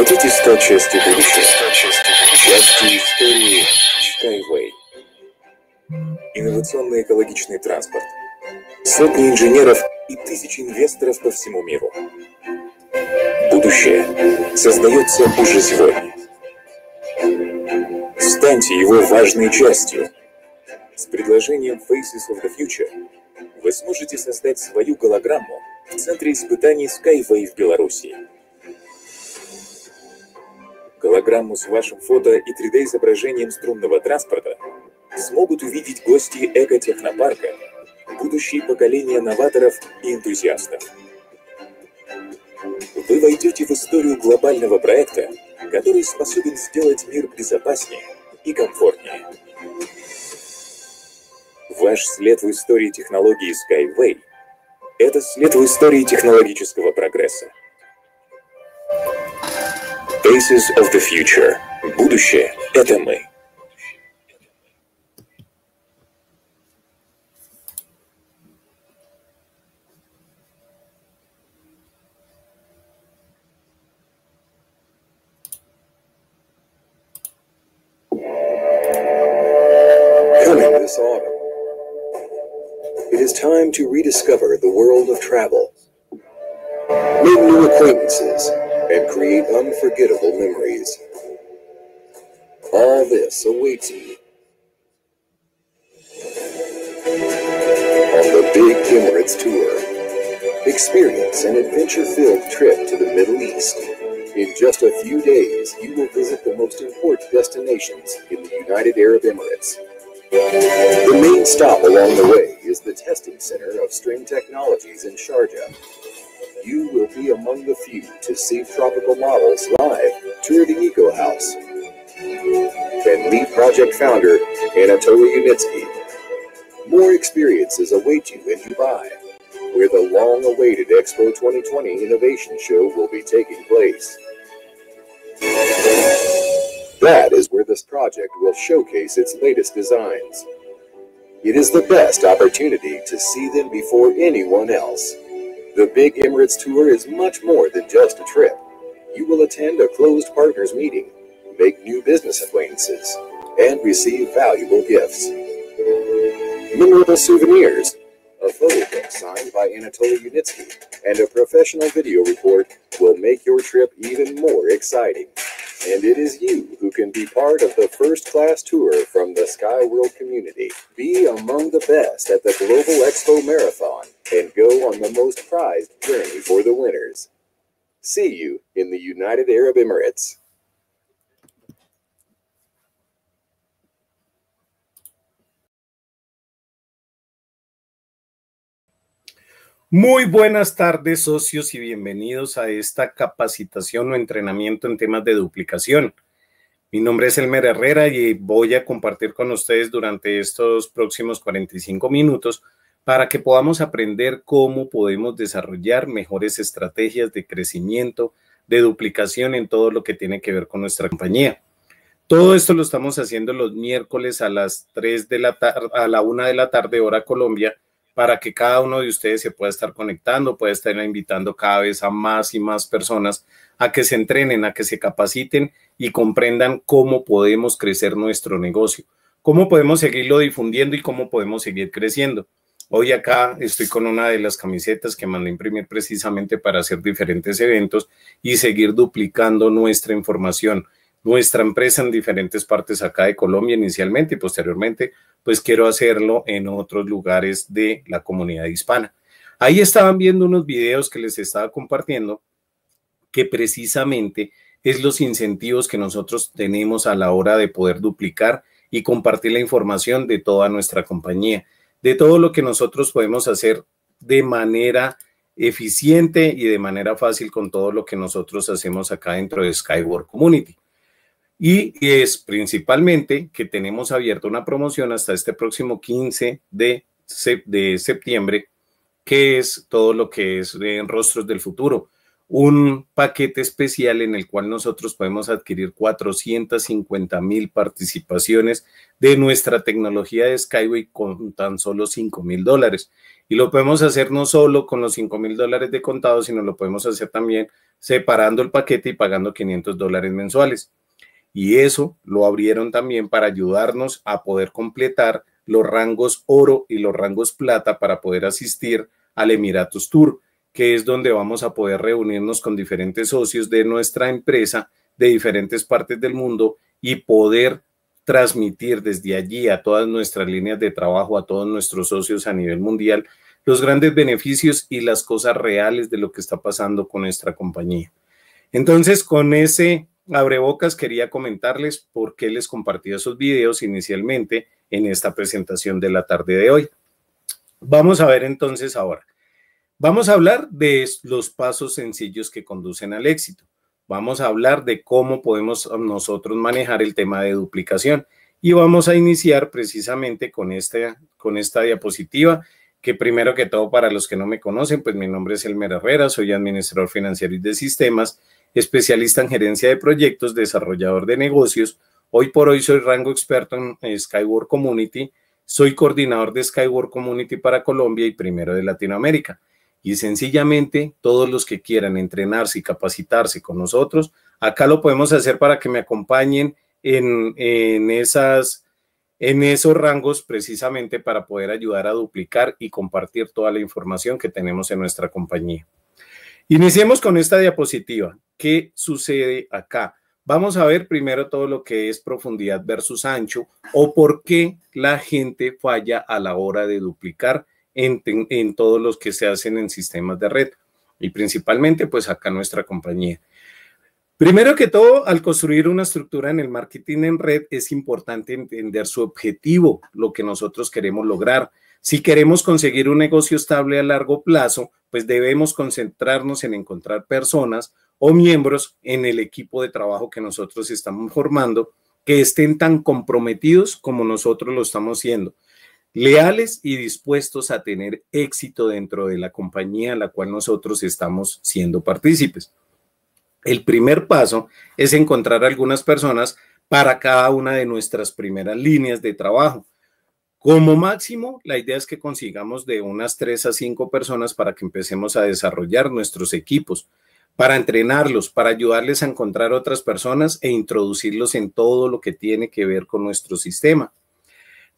Вот эти 100 части будущего, части истории Skyway. Инновационный экологичный транспорт. Сотни инженеров и тысячи инвесторов по всему миру. Будущее создается уже сегодня. Станьте его важной частью. С предложением Faces of the Future вы сможете создать свою голограмму в Центре испытаний Skyway в Беларуси. Голограмму с вашим фото и 3D-изображением струнного транспорта смогут увидеть гости Эко-технопарка, будущие поколения новаторов и энтузиастов. Вы войдете в историю глобального проекта, который способен сделать мир безопаснее и комфортнее. Ваш след в истории технологии Skyway – это след в истории технологического прогресса. Faces of the Future. Будущее – это мы. Coming this autumn, it is time to rediscover the world of travel. Make new acquaintances and create unforgettable memories. All this awaits you on the Big Emirates Tour. Experience an adventure-filled trip to the Middle East. In just a few days, you will visit the most important destinations in the United Arab Emirates. The main stop along the way is the testing center of String Technologies in Sharjah, you will be among the few to see Tropical Models live tour the Eco House. Then meet Project founder Anatoly Unitsky. More experiences await you in Dubai, where the long awaited Expo 2020 Innovation Show will be taking place. That is where this project will showcase its latest designs. It is the best opportunity to see them before anyone else. The Big Emirates Tour is much more than just a trip. You will attend a closed partners meeting, make new business acquaintances, and receive valuable gifts. Memorable souvenirs, a photo book signed by Anatoly Unitsky, and a professional video report will make your trip even more exciting and it is you who can be part of the first class tour from the Sky World community. Be among the best at the Global Expo Marathon and go on the most prized journey for the winners. See you in the United Arab Emirates. Muy buenas tardes, socios, y bienvenidos a esta capacitación o entrenamiento en temas de duplicación. Mi nombre es Elmer Herrera y voy a compartir con ustedes durante estos próximos 45 minutos para que podamos aprender cómo podemos desarrollar mejores estrategias de crecimiento, de duplicación en todo lo que tiene que ver con nuestra compañía. Todo esto lo estamos haciendo los miércoles a las 3 de la tarde, a la 1 de la tarde, hora Colombia, para que cada uno de ustedes se pueda estar conectando, pueda estar invitando cada vez a más y más personas a que se entrenen, a que se capaciten y comprendan cómo podemos crecer nuestro negocio, cómo podemos seguirlo difundiendo y cómo podemos seguir creciendo. Hoy acá estoy con una de las camisetas que mandé imprimir precisamente para hacer diferentes eventos y seguir duplicando nuestra información nuestra empresa en diferentes partes acá de Colombia inicialmente y posteriormente, pues quiero hacerlo en otros lugares de la comunidad hispana. Ahí estaban viendo unos videos que les estaba compartiendo que precisamente es los incentivos que nosotros tenemos a la hora de poder duplicar y compartir la información de toda nuestra compañía, de todo lo que nosotros podemos hacer de manera eficiente y de manera fácil con todo lo que nosotros hacemos acá dentro de Skyward Community. Y es principalmente que tenemos abierta una promoción hasta este próximo 15 de, de septiembre, que es todo lo que es en eh, Rostros del Futuro. Un paquete especial en el cual nosotros podemos adquirir 450 mil participaciones de nuestra tecnología de Skyway con tan solo 5 mil dólares. Y lo podemos hacer no solo con los 5 mil dólares de contado, sino lo podemos hacer también separando el paquete y pagando 500 dólares mensuales y eso lo abrieron también para ayudarnos a poder completar los rangos oro y los rangos plata para poder asistir al Emiratos Tour, que es donde vamos a poder reunirnos con diferentes socios de nuestra empresa de diferentes partes del mundo y poder transmitir desde allí a todas nuestras líneas de trabajo, a todos nuestros socios a nivel mundial, los grandes beneficios y las cosas reales de lo que está pasando con nuestra compañía. Entonces, con ese Abrebocas quería comentarles por qué les compartí esos videos inicialmente en esta presentación de la tarde de hoy. Vamos a ver entonces ahora. Vamos a hablar de los pasos sencillos que conducen al éxito. Vamos a hablar de cómo podemos um, nosotros manejar el tema de duplicación. Y vamos a iniciar precisamente con, esta con esta diapositiva que primero que todo, para los que no me conocen, pues mi nombre es Elmer Herrera, soy administrador financiero y de sistemas especialista en gerencia de proyectos, desarrollador de negocios. Hoy por hoy soy rango experto en Skyward Community, soy coordinador de Skyward Community para Colombia y primero de Latinoamérica. Y sencillamente, todos los que quieran entrenarse y capacitarse con nosotros, acá lo podemos hacer para que me acompañen en, en esas en esos rangos precisamente para poder ayudar a duplicar y compartir toda la información que tenemos en nuestra compañía. Iniciemos con esta diapositiva. ¿Qué sucede acá? Vamos a ver primero todo lo que es profundidad versus ancho o por qué la gente falla a la hora de duplicar en, todos los que se hacen en sistemas de red y principalmente pues acá nuestra compañía. Primero que todo, al construir una estructura en el marketing en red es importante entender su objetivo, lo que nosotros queremos lograr, si queremos conseguir un negocio estable a largo plazo, pues debemos concentrarnos en encontrar personas o miembros en el equipo de trabajo que nosotros estamos formando que estén tan comprometidos como nosotros lo estamos siendo, leales y dispuestos a tener éxito dentro de la compañía a la cual nosotros estamos siendo partícipes. El primer paso es encontrar algunas personas para cada una de nuestras primeras líneas de trabajo como máximo, la idea es que consigamos de unas tres a cinco personas para que empecemos a desarrollar nuestros equipos, para entrenarlos, para ayudarles a encontrar otras personas e introducirlos en todo lo que tiene que ver con nuestro sistema.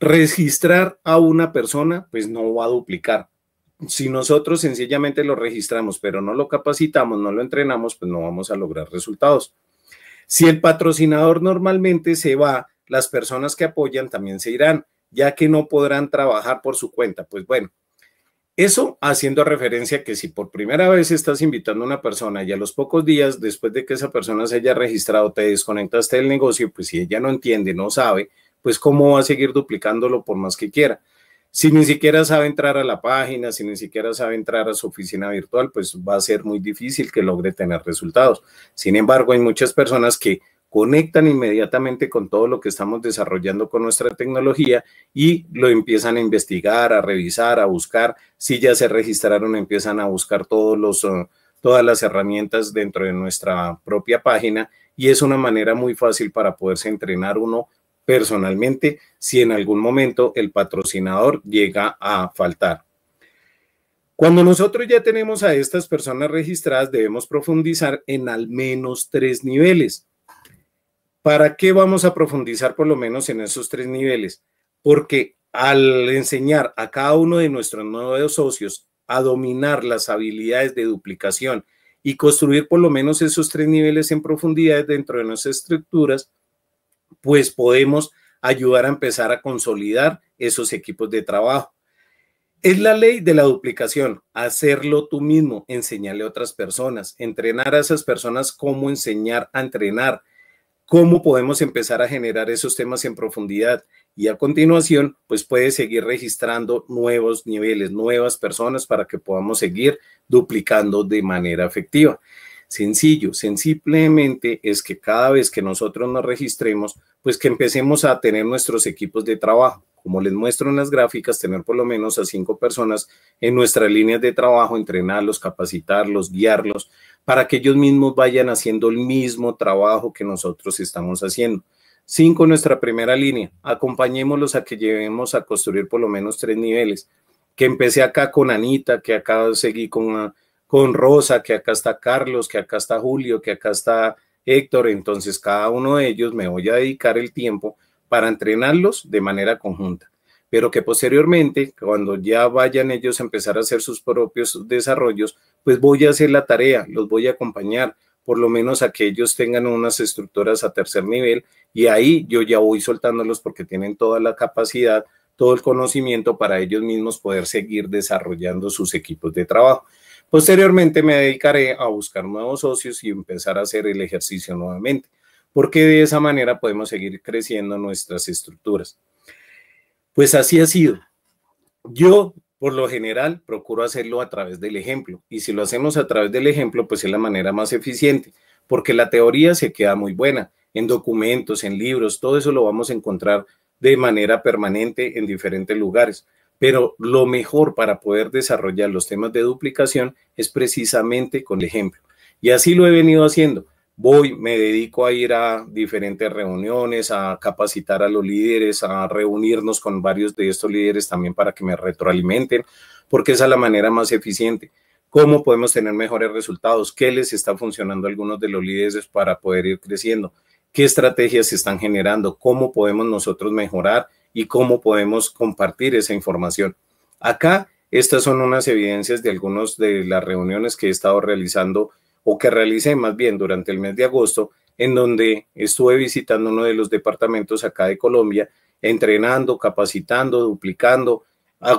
Registrar a una persona, pues no va a duplicar. Si nosotros sencillamente lo registramos, pero no lo capacitamos, no lo entrenamos, pues no vamos a lograr resultados. Si el patrocinador normalmente se va, las personas que apoyan también se irán ya que no podrán trabajar por su cuenta. Pues bueno, eso haciendo referencia a que si por primera vez estás invitando a una persona y a los pocos días después de que esa persona se haya registrado te desconectaste del negocio, pues si ella no entiende, no sabe, pues cómo va a seguir duplicándolo por más que quiera. Si ni siquiera sabe entrar a la página, si ni siquiera sabe entrar a su oficina virtual, pues va a ser muy difícil que logre tener resultados. Sin embargo, hay muchas personas que conectan inmediatamente con todo lo que estamos desarrollando con nuestra tecnología y lo empiezan a investigar, a revisar, a buscar. Si ya se registraron, empiezan a buscar todos los, eh, todas las herramientas dentro de nuestra propia página y es una manera muy fácil para poderse entrenar uno personalmente si en algún momento el patrocinador llega a faltar. Cuando nosotros ya tenemos a estas personas registradas, debemos profundizar en al menos tres niveles. ¿Para qué vamos a profundizar por lo menos en esos tres niveles? Porque al enseñar a cada uno de nuestros nuevos socios a dominar las habilidades de duplicación y construir por lo menos esos tres niveles en profundidad dentro de nuestras estructuras, pues podemos ayudar a empezar a consolidar esos equipos de trabajo. Es la ley de la duplicación, hacerlo tú mismo, enseñarle a otras personas, entrenar a esas personas cómo enseñar a entrenar, cómo podemos empezar a generar esos temas en profundidad. Y a continuación, pues puede seguir registrando nuevos niveles, nuevas personas para que podamos seguir duplicando de manera efectiva. Sencillo, simplemente es que cada vez que nosotros nos registremos, pues que empecemos a tener nuestros equipos de trabajo como les muestro en las gráficas, tener por lo menos a cinco personas en nuestras líneas de trabajo, entrenarlos, capacitarlos, guiarlos, para que ellos mismos vayan haciendo el mismo trabajo que nosotros estamos haciendo. Cinco, nuestra primera línea. Acompañémoslos a que llevemos a construir por lo menos tres niveles. Que empecé acá con Anita, que acá seguí con, ah, con Rosa, que acá está Carlos, que acá está Julio, que acá está Héctor. Entonces, cada uno de ellos me voy a dedicar el tiempo para entrenarlos de manera conjunta, pero que posteriormente, cuando ya vayan ellos a empezar a hacer sus propios desarrollos, pues voy a hacer la tarea, los voy a acompañar, por lo menos a que ellos tengan unas estructuras a tercer nivel y ahí yo ya voy soltándolos porque tienen toda la capacidad, todo el conocimiento para ellos mismos poder seguir desarrollando sus equipos de trabajo. Posteriormente me dedicaré a buscar nuevos socios y empezar a hacer el ejercicio nuevamente porque de esa manera podemos seguir creciendo nuestras estructuras. Pues así ha sido. Yo, por lo general, procuro hacerlo a través del ejemplo. Y si lo hacemos a través del ejemplo, pues es la manera más eficiente, porque la teoría se queda muy buena. En documentos, en libros, todo eso lo vamos a encontrar de manera permanente en diferentes lugares. Pero lo mejor para poder desarrollar los temas de duplicación es precisamente con el ejemplo. Y así lo he venido haciendo voy, me dedico a ir a diferentes reuniones, a capacitar a los líderes, a reunirnos con varios de estos líderes también para que me retroalimenten, porque esa es la manera más eficiente. ¿Cómo podemos tener mejores resultados? ¿Qué les está funcionando a algunos de los líderes para poder ir creciendo? ¿Qué estrategias se están generando? ¿Cómo podemos nosotros mejorar? ¿Y cómo podemos compartir esa información? Acá, estas son unas evidencias de algunas de las reuniones que he estado realizando o que realicé más bien durante el mes de agosto, en donde estuve visitando uno de los departamentos acá de Colombia, entrenando, capacitando, duplicando,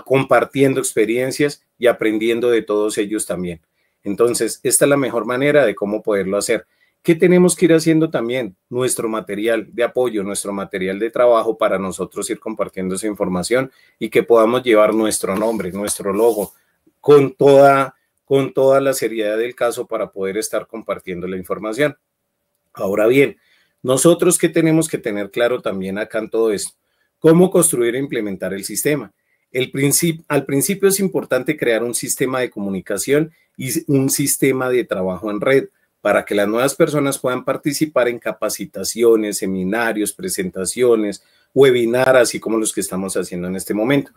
compartiendo experiencias y aprendiendo de todos ellos también. Entonces, esta es la mejor manera de cómo poderlo hacer. ¿Qué tenemos que ir haciendo también? Nuestro material de apoyo, nuestro material de trabajo para nosotros ir compartiendo esa información y que podamos llevar nuestro nombre, nuestro logo, con toda con toda la seriedad del caso para poder estar compartiendo la información. Ahora bien, nosotros que tenemos que tener claro también acá en todo esto, cómo construir e implementar el sistema. al principio es importante crear un sistema de comunicación y un sistema de trabajo en red para que las nuevas personas puedan participar en capacitaciones, seminarios, presentaciones, webinars, así como los que estamos haciendo en este momento.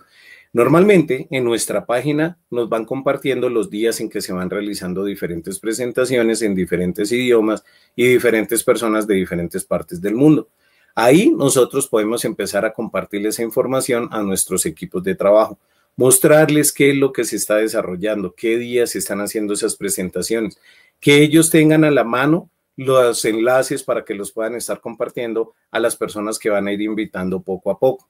Normalmente en nuestra página nos van compartiendo los días en que se van realizando diferentes presentaciones en diferentes idiomas y diferentes personas de diferentes partes del mundo. Ahí nosotros podemos empezar a compartir esa información a nuestros equipos de trabajo, mostrarles qué es lo que se está desarrollando, qué días se están haciendo esas presentaciones, que ellos tengan a la mano los enlaces para que los puedan estar compartiendo a las personas que van a ir invitando poco a poco.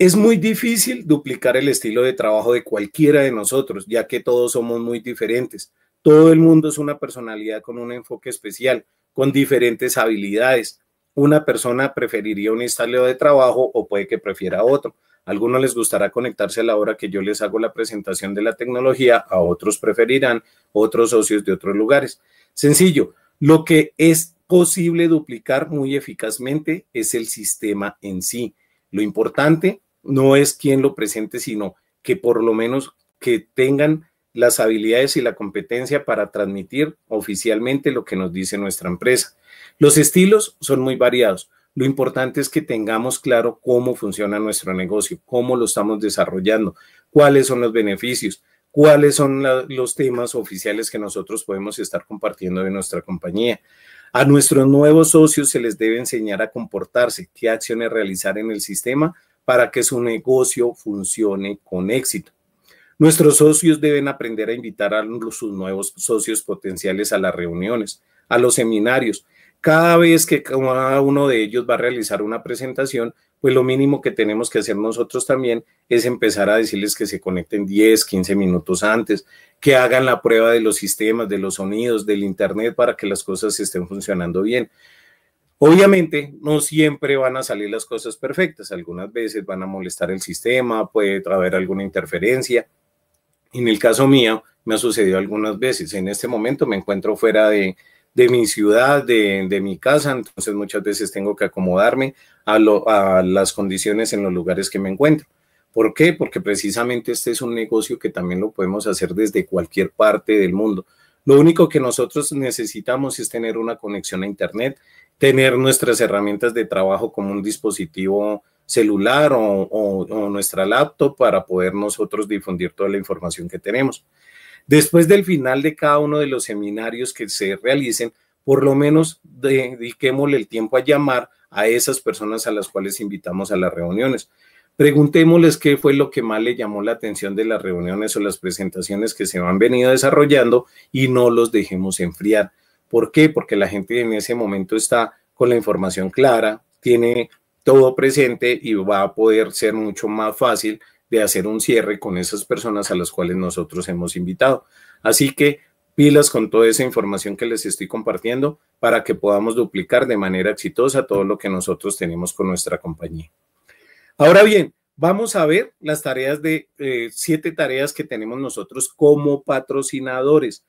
Es muy difícil duplicar el estilo de trabajo de cualquiera de nosotros, ya que todos somos muy diferentes. Todo el mundo es una personalidad con un enfoque especial, con diferentes habilidades. Una persona preferiría un estilo de trabajo o puede que prefiera otro. A algunos les gustará conectarse a la hora que yo les hago la presentación de la tecnología, a otros preferirán otros socios de otros lugares. Sencillo, lo que es posible duplicar muy eficazmente es el sistema en sí. Lo importante no es quien lo presente, sino que por lo menos que tengan las habilidades y la competencia para transmitir oficialmente lo que nos dice nuestra empresa. Los estilos son muy variados. Lo importante es que tengamos claro cómo funciona nuestro negocio, cómo lo estamos desarrollando, cuáles son los beneficios, cuáles son los temas oficiales que nosotros podemos estar compartiendo de nuestra compañía. A nuestros nuevos socios se les debe enseñar a comportarse, qué acciones realizar en el sistema para que su negocio funcione con éxito. Nuestros socios deben aprender a invitar a sus nuevos socios potenciales a las reuniones, a los seminarios. Cada vez que cada uno de ellos va a realizar una presentación, pues lo mínimo que tenemos que hacer nosotros también es empezar a decirles que se conecten 10, 15 minutos antes, que hagan la prueba de los sistemas, de los sonidos, del Internet para que las cosas estén funcionando bien. Obviamente, no siempre van a salir las cosas perfectas. Algunas veces van a molestar el sistema, puede traer alguna interferencia. En el caso mío, me ha sucedido algunas veces. En este momento me encuentro fuera de, mi ciudad, de, mi casa, entonces muchas veces tengo que acomodarme a, a las condiciones en los lugares que me encuentro. ¿Por qué? Porque precisamente este es un negocio que también lo podemos hacer desde cualquier parte del mundo. Lo único que nosotros necesitamos es tener una conexión a Internet, tener nuestras herramientas de trabajo como un dispositivo celular o, o, nuestra laptop para poder nosotros difundir toda la información que tenemos. Después del final de cada uno de los seminarios que se realicen, por lo menos dediquémosle el tiempo a llamar a esas personas a las cuales invitamos a las reuniones. Preguntémosles qué fue lo que más le llamó la atención de las reuniones o las presentaciones que se han venido desarrollando y no los dejemos enfriar. ¿Por qué? Porque la gente en ese momento está con la información clara, tiene todo presente y va a poder ser mucho más fácil de hacer un cierre con esas personas a las cuales nosotros hemos invitado. Así que pilas con toda esa información que les estoy compartiendo para que podamos duplicar de manera exitosa todo lo que nosotros tenemos con nuestra compañía. Ahora bien, vamos a ver las tareas de eh, siete tareas que tenemos nosotros como patrocinadores.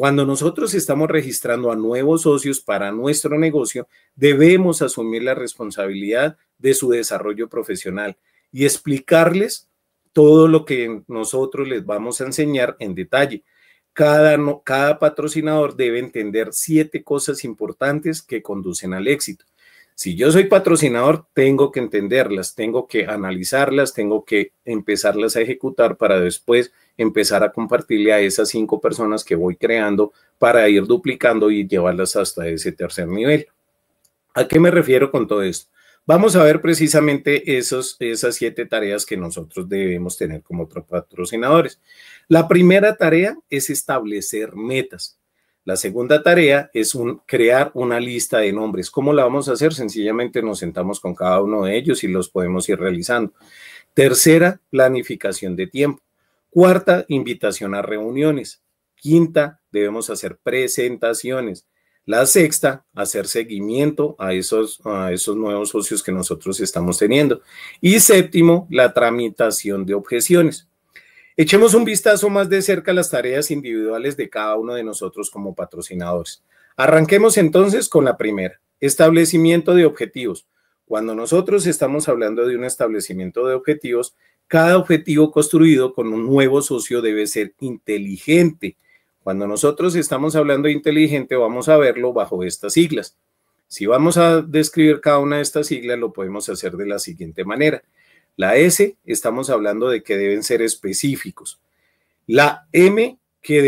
Cuando nosotros estamos registrando a nuevos socios para nuestro negocio, debemos asumir la responsabilidad de su desarrollo profesional y explicarles todo lo que nosotros les vamos a enseñar en detalle. Cada, cada patrocinador debe entender siete cosas importantes que conducen al éxito. Si yo soy patrocinador, tengo que entenderlas, tengo que analizarlas, tengo que empezarlas a ejecutar para después empezar a compartirle a esas cinco personas que voy creando para ir duplicando y llevarlas hasta ese tercer nivel. ¿A qué me refiero con todo esto? Vamos a ver precisamente esas siete tareas que nosotros debemos tener como patrocinadores. La primera tarea es establecer metas. La segunda tarea es crear una lista de nombres. ¿Cómo la vamos a hacer? Sencillamente nos sentamos con cada uno de ellos y los podemos ir realizando. Tercera, planificación de tiempo. Cuarta, invitación a reuniones. Quinta, debemos hacer presentaciones. La sexta, hacer seguimiento a esos nuevos socios que nosotros estamos teniendo. Y séptimo, la tramitación de objeciones. Echemos un vistazo más de cerca a las tareas individuales de cada uno de nosotros como patrocinadores. Arranquemos entonces con la primera, establecimiento de objetivos. Cuando nosotros estamos hablando de un establecimiento de objetivos, cada objetivo construido con un nuevo socio debe ser inteligente. Cuando nosotros estamos hablando de inteligente, vamos a verlo bajo estas siglas. Si vamos a describir cada una de estas siglas, lo podemos hacer de la siguiente manera. La S, estamos hablando de que deben ser específicos. La M, que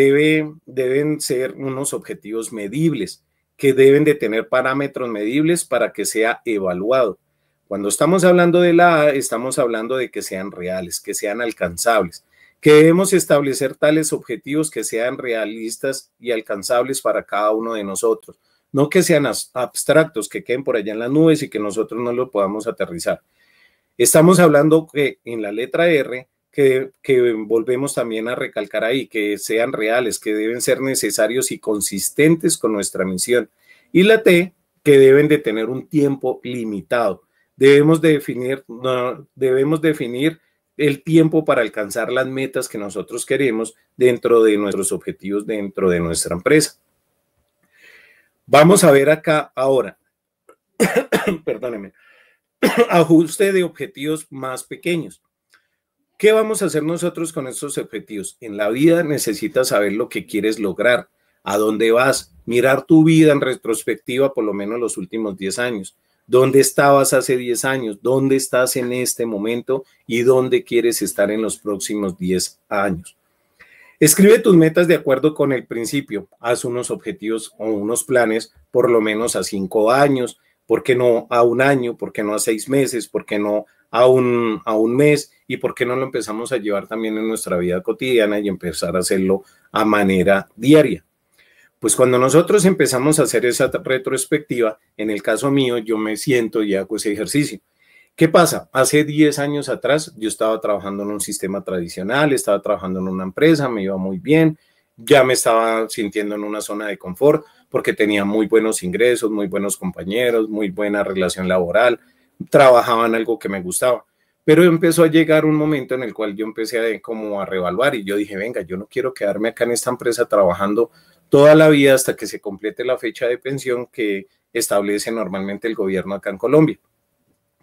deben ser unos objetivos medibles, que deben de tener parámetros medibles para que sea evaluado. Cuando estamos hablando de la A, estamos hablando de que sean reales, que sean alcanzables, que debemos establecer tales objetivos que sean realistas y alcanzables para cada uno de nosotros, no que sean abstractos, que queden por allá en las nubes y que nosotros no lo podamos aterrizar. Estamos hablando que en la letra R, que, que volvemos también a recalcar ahí, que sean reales, que deben ser necesarios y consistentes con nuestra misión. Y la T, que deben de tener un tiempo limitado. Debemos definir, debemos definir el tiempo para alcanzar las metas que nosotros queremos dentro de nuestros objetivos, dentro de nuestra empresa. Vamos a ver acá ahora, perdóneme, ajuste de objetivos más pequeños. ¿Qué vamos a hacer nosotros con estos objetivos? En la vida necesitas saber lo que quieres lograr, a dónde vas, mirar tu vida en retrospectiva por lo menos los últimos 10 años. ¿Dónde estabas hace 10 años? ¿Dónde estás en este momento? ¿Y dónde quieres estar en los próximos 10 años? Escribe tus metas de acuerdo con el principio. Haz unos objetivos o unos planes por lo menos a 5 años, ¿Por qué no a un año? ¿Por qué no a seis meses? ¿Por qué no a un, a un mes? ¿Y por qué no lo empezamos a llevar también en nuestra vida cotidiana y empezar a hacerlo a manera diaria? Pues cuando nosotros empezamos a hacer esa retrospectiva, en el caso mío, yo me siento y hago ese ejercicio. ¿Qué pasa? Hace 10 años atrás yo estaba trabajando en un sistema tradicional, estaba trabajando en una empresa, me iba muy bien, ya me estaba sintiendo en una zona de confort, porque tenía muy buenos ingresos, muy buenos compañeros, muy buena relación laboral, trabajaba algo que me gustaba. Pero empezó a llegar un momento en el cual yo empecé a, como a revaluar y yo dije, venga, yo no quiero quedarme acá en esta empresa trabajando toda la vida hasta que se complete la fecha de pensión que establece normalmente el gobierno acá en Colombia,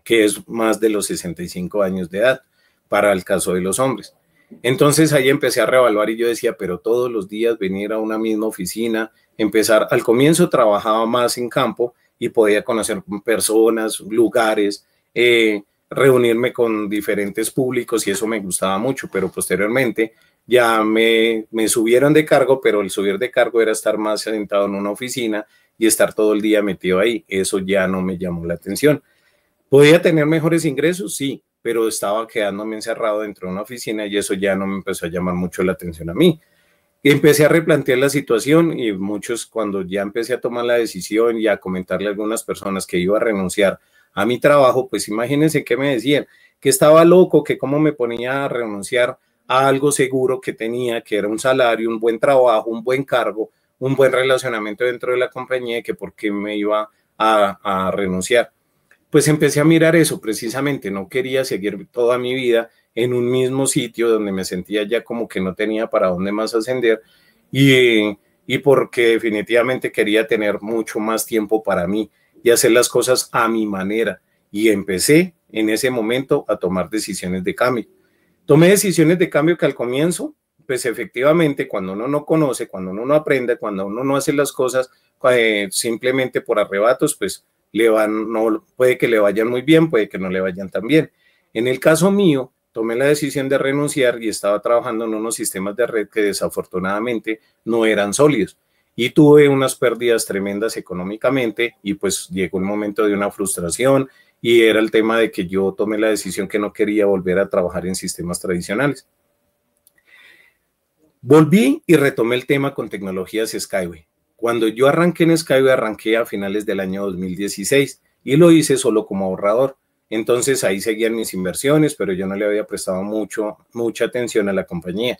que es más de los 65 años de edad para el caso de los hombres. Entonces ahí empecé a revaluar y yo decía, pero todos los días venir a una misma oficina, empezar, al comienzo trabajaba más en campo y podía conocer personas, lugares, eh, reunirme con diferentes públicos y eso me gustaba mucho, pero posteriormente ya me, me, subieron de cargo, pero el subir de cargo era estar más sentado en una oficina y estar todo el día metido ahí. Eso ya no me llamó la atención. ¿Podía tener mejores ingresos? Sí, pero estaba quedándome encerrado dentro de una oficina y eso ya no me empezó a llamar mucho la atención a mí empecé a replantear la situación y muchos cuando ya empecé a tomar la decisión y a comentarle a algunas personas que iba a renunciar a mi trabajo, pues imagínense qué me decían, que estaba loco, que cómo me ponía a renunciar a algo seguro que tenía, que era un salario, un buen trabajo, un buen cargo, un buen relacionamiento dentro de la compañía que por qué me iba a, a renunciar. Pues empecé a mirar eso precisamente, no quería seguir toda mi vida en un mismo sitio donde me sentía ya como que no tenía para dónde más ascender y, porque definitivamente quería tener mucho más tiempo para mí y hacer las cosas a mi manera. Y empecé en ese momento a tomar decisiones de cambio. Tomé decisiones de cambio que al comienzo, pues efectivamente, cuando uno no conoce, cuando uno no aprende, cuando uno no hace las cosas eh, simplemente por arrebatos, pues le van, no, puede que le vayan muy bien, puede que no le vayan tan bien. En el caso mío, tomé la decisión de renunciar y estaba trabajando en unos sistemas de red que desafortunadamente no eran sólidos y tuve unas pérdidas tremendas económicamente y pues llegó el momento de una frustración y era el tema de que yo tomé la decisión que no quería volver a trabajar en sistemas tradicionales. Volví y retomé el tema con tecnologías Skyway. Cuando yo arranqué en Skyway, arranqué a finales del año 2016 y lo hice solo como ahorrador. Entonces ahí seguían mis inversiones, pero yo no le había prestado mucho, mucha atención a la compañía.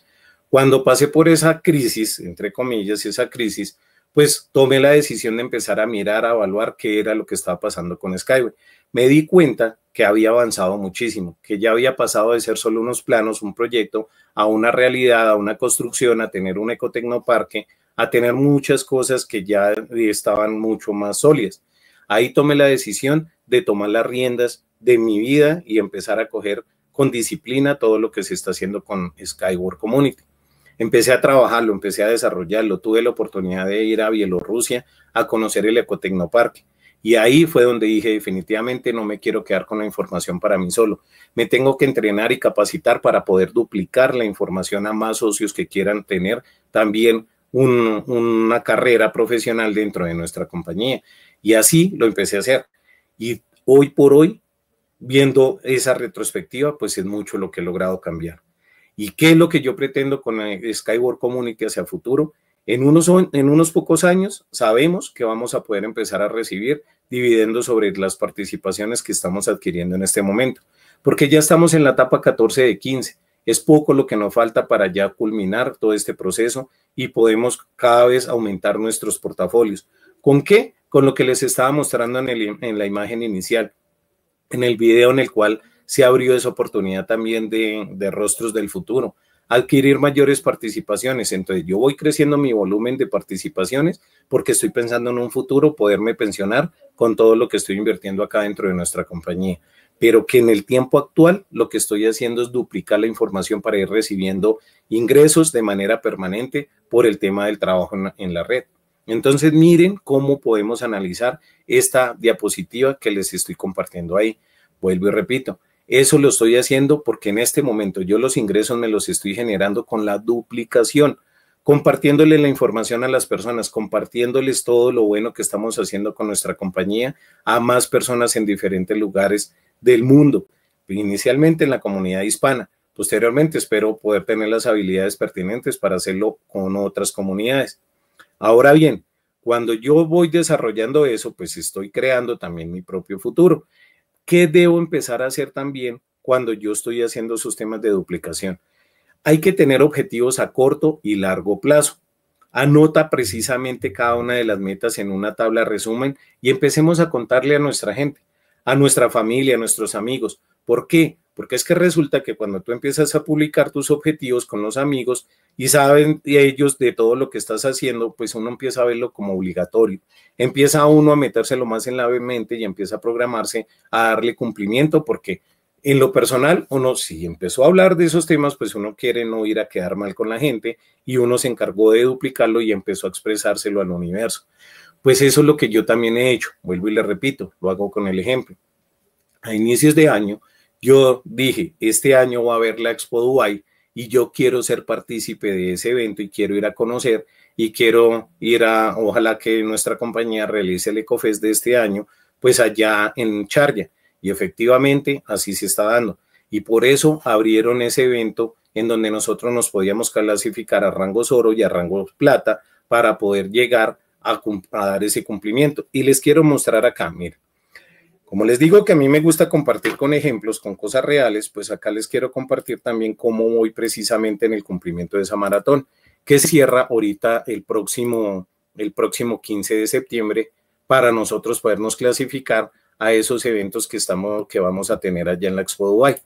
Cuando pasé por esa crisis, entre comillas, esa crisis, pues tomé la decisión de empezar a mirar, a evaluar qué era lo que estaba pasando con Skyway. Me di cuenta que había avanzado muchísimo, que ya había pasado de ser solo unos planos, un proyecto, a una realidad, a una construcción, a tener un ecotecnoparque, a tener muchas cosas que ya estaban mucho más sólidas. Ahí tomé la decisión de tomar las riendas de mi vida y empezar a coger con disciplina todo lo que se está haciendo con Skyward Community. Empecé a trabajarlo, empecé a desarrollarlo, tuve la oportunidad de ir a Bielorrusia a conocer el Ecotecnoparque. Y ahí fue donde dije, definitivamente no me quiero quedar con la información para mí solo. Me tengo que entrenar y capacitar para poder duplicar la información a más socios que quieran tener también una carrera profesional dentro de nuestra compañía. Y así lo empecé a hacer. Y hoy por hoy viendo esa retrospectiva, pues es mucho lo que he logrado cambiar. ¿Y qué es lo que yo pretendo con Skyward Community hacia el futuro? En unos, en unos pocos años sabemos que vamos a poder empezar a recibir dividendos sobre las participaciones que estamos adquiriendo en este momento, porque ya estamos en la etapa 14 de 15. Es poco lo que nos falta para ya culminar todo este proceso y podemos cada vez aumentar nuestros portafolios. ¿Con qué? Con lo que les estaba mostrando en la imagen inicial, en el video en el cual se abrió esa oportunidad también de, de rostros del futuro, adquirir mayores participaciones. Entonces yo voy creciendo mi volumen de participaciones porque estoy pensando en un futuro poderme pensionar con todo lo que estoy invirtiendo acá dentro de nuestra compañía pero que en el tiempo actual lo que estoy haciendo es duplicar la información para ir recibiendo ingresos de manera permanente por el tema del trabajo en la, red. Entonces miren cómo podemos analizar esta diapositiva que les estoy compartiendo ahí. Vuelvo y repito, eso lo estoy haciendo porque en este momento yo los ingresos me los estoy generando con la duplicación, compartiéndole la información a las personas, compartiéndoles todo lo bueno que estamos haciendo con nuestra compañía a más personas en diferentes lugares del mundo, inicialmente en la comunidad hispana. Posteriormente espero poder tener las habilidades pertinentes para hacerlo con otras comunidades. Ahora bien, cuando yo voy desarrollando eso, pues estoy creando también mi propio futuro. ¿Qué debo empezar a hacer también cuando yo estoy haciendo esos temas de duplicación? Hay que tener objetivos a corto y largo plazo. Anota precisamente cada una de las metas en una tabla resumen y empecemos a contarle a nuestra gente, a nuestra familia, a nuestros amigos. ¿Por qué? Porque es que resulta que cuando tú empiezas a publicar tus objetivos con los amigos y saben ellos de todo lo que estás haciendo, pues uno empieza a verlo como obligatorio. Empieza uno a metérselo más en la mente y empieza a programarse a darle cumplimiento porque en lo personal, uno si empezó a hablar de esos temas, pues uno quiere no ir a quedar mal con la gente y uno se encargó de duplicarlo y empezó a expresárselo al universo. Pues eso es lo que yo también he hecho, vuelvo y le repito, lo hago con el ejemplo. A inicios de año, yo dije, este año va a haber la Expo Dubai y yo quiero ser partícipe de ese evento y quiero ir a conocer y quiero ir a, ojalá que nuestra compañía realice el EcoFest de este año, pues allá en charla Y efectivamente así se está dando. Y por eso abrieron ese evento en donde nosotros nos podíamos clasificar a rangos oro y a rangos plata para poder llegar a, a dar ese cumplimiento. Y les quiero mostrar acá, miren. Como les digo que a mí me gusta compartir con ejemplos, con cosas reales, pues acá les quiero compartir también cómo voy precisamente en el cumplimiento de esa maratón, que cierra ahorita el próximo, el próximo 15 de septiembre para nosotros podernos clasificar a esos eventos que, estamos, que vamos a tener allá en la Expo Dubai.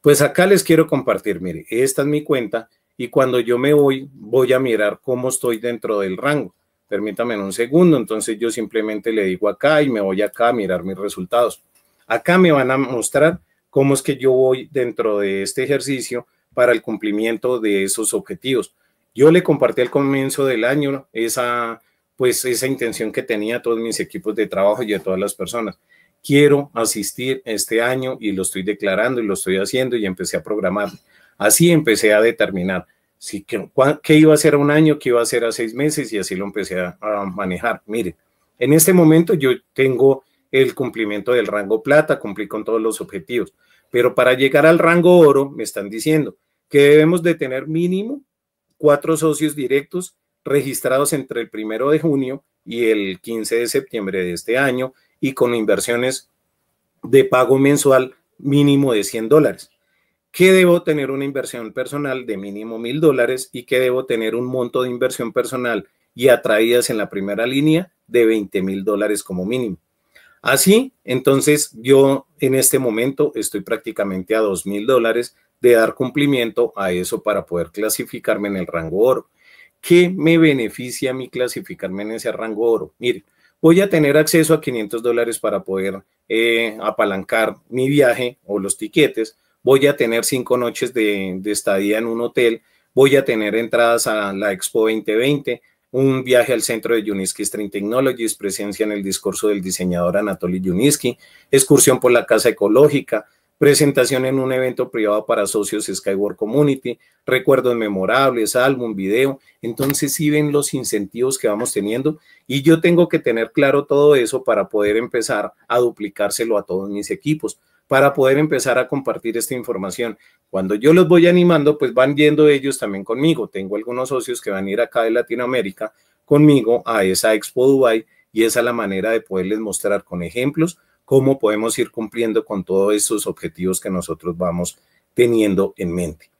Pues acá les quiero compartir, mire, esta es mi cuenta y cuando yo me voy, voy a mirar cómo estoy dentro del rango permítame en un segundo, entonces yo simplemente le digo acá y me voy acá a mirar mis resultados. Acá me van a mostrar cómo es que yo voy dentro de este ejercicio para el cumplimiento de esos objetivos. Yo le compartí al comienzo del año esa, pues, esa intención que tenía todos mis equipos de trabajo y a todas las personas. Quiero asistir este año y lo estoy declarando y lo estoy haciendo y empecé a programar. Así empecé a determinar sí, que, qué iba a hacer a un año, qué iba a hacer a seis meses y así lo empecé a, manejar. Mire, en este momento yo tengo el cumplimiento del rango plata, cumplí con todos los objetivos, pero para llegar al rango oro me están diciendo que debemos de tener mínimo cuatro socios directos registrados entre el primero de junio y el 15 de septiembre de este año y con inversiones de pago mensual mínimo de 100 dólares que debo tener una inversión personal de mínimo mil dólares y que debo tener un monto de inversión personal y atraídas en la primera línea de 20 mil dólares como mínimo. Así, entonces yo en este momento estoy prácticamente a dos mil dólares de dar cumplimiento a eso para poder clasificarme en el rango oro. ¿Qué me beneficia a mí clasificarme en ese rango oro? Mire, voy a tener acceso a 500 dólares para poder eh, apalancar mi viaje o los tiquetes voy a tener cinco noches de, estadía en un hotel, voy a tener entradas a la Expo 2020, un viaje al centro de Juniski String Technologies, presencia en el discurso del diseñador Anatoly Juniski, excursión por la Casa Ecológica, presentación en un evento privado para socios Skyward Community, recuerdos memorables, álbum, video. Entonces si ven los incentivos que vamos teniendo y yo tengo que tener claro todo eso para poder empezar a duplicárselo a todos mis equipos para poder empezar a compartir esta información. Cuando yo los voy animando, pues van yendo ellos también conmigo. Tengo algunos socios que van a ir acá de Latinoamérica conmigo a esa Expo Dubai y esa es la manera de poderles mostrar con ejemplos cómo podemos ir cumpliendo con todos esos objetivos que nosotros vamos teniendo en mente.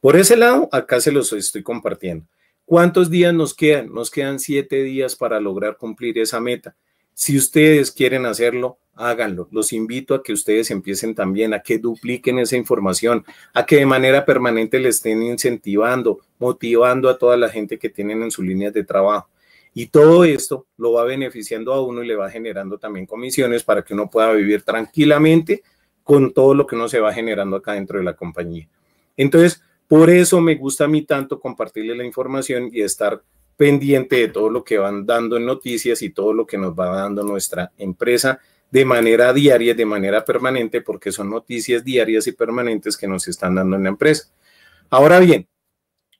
Por ese lado, acá se los estoy compartiendo. ¿Cuántos días nos quedan? Nos quedan siete días para lograr cumplir esa meta. Si ustedes quieren hacerlo, háganlo. Los invito a que ustedes empiecen también, a que dupliquen esa información, a que de manera permanente le estén incentivando, motivando a toda la gente que tienen en sus líneas de trabajo. Y todo esto lo va beneficiando a uno y le va generando también comisiones para que uno pueda vivir tranquilamente con todo lo que uno se va generando acá dentro de la compañía. Entonces, por eso me gusta a mí tanto compartirle la información y estar pendiente de todo lo que van dando en noticias y todo lo que nos va dando nuestra empresa de manera diaria, de manera permanente, porque son noticias diarias y permanentes que nos están dando en la empresa. Ahora bien,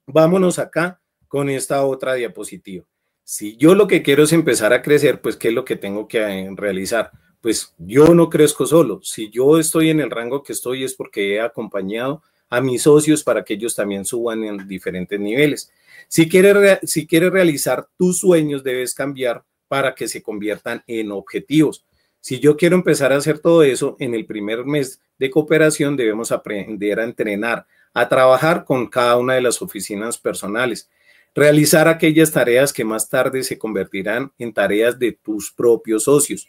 vámonos acá con esta otra diapositiva. Si yo lo que quiero es empezar a crecer, pues ¿qué es lo que tengo que eh, realizar? Pues yo no crezco solo. Si yo estoy en el rango que estoy es porque he acompañado a mis socios para que ellos también suban en diferentes niveles. Si quieres, si realizar tus sueños, debes cambiar para que se conviertan en objetivos. Si yo quiero empezar a hacer todo eso, en el primer mes de cooperación debemos aprender a entrenar, a trabajar con cada una de las oficinas personales, realizar aquellas tareas que más tarde se convertirán en tareas de tus propios socios.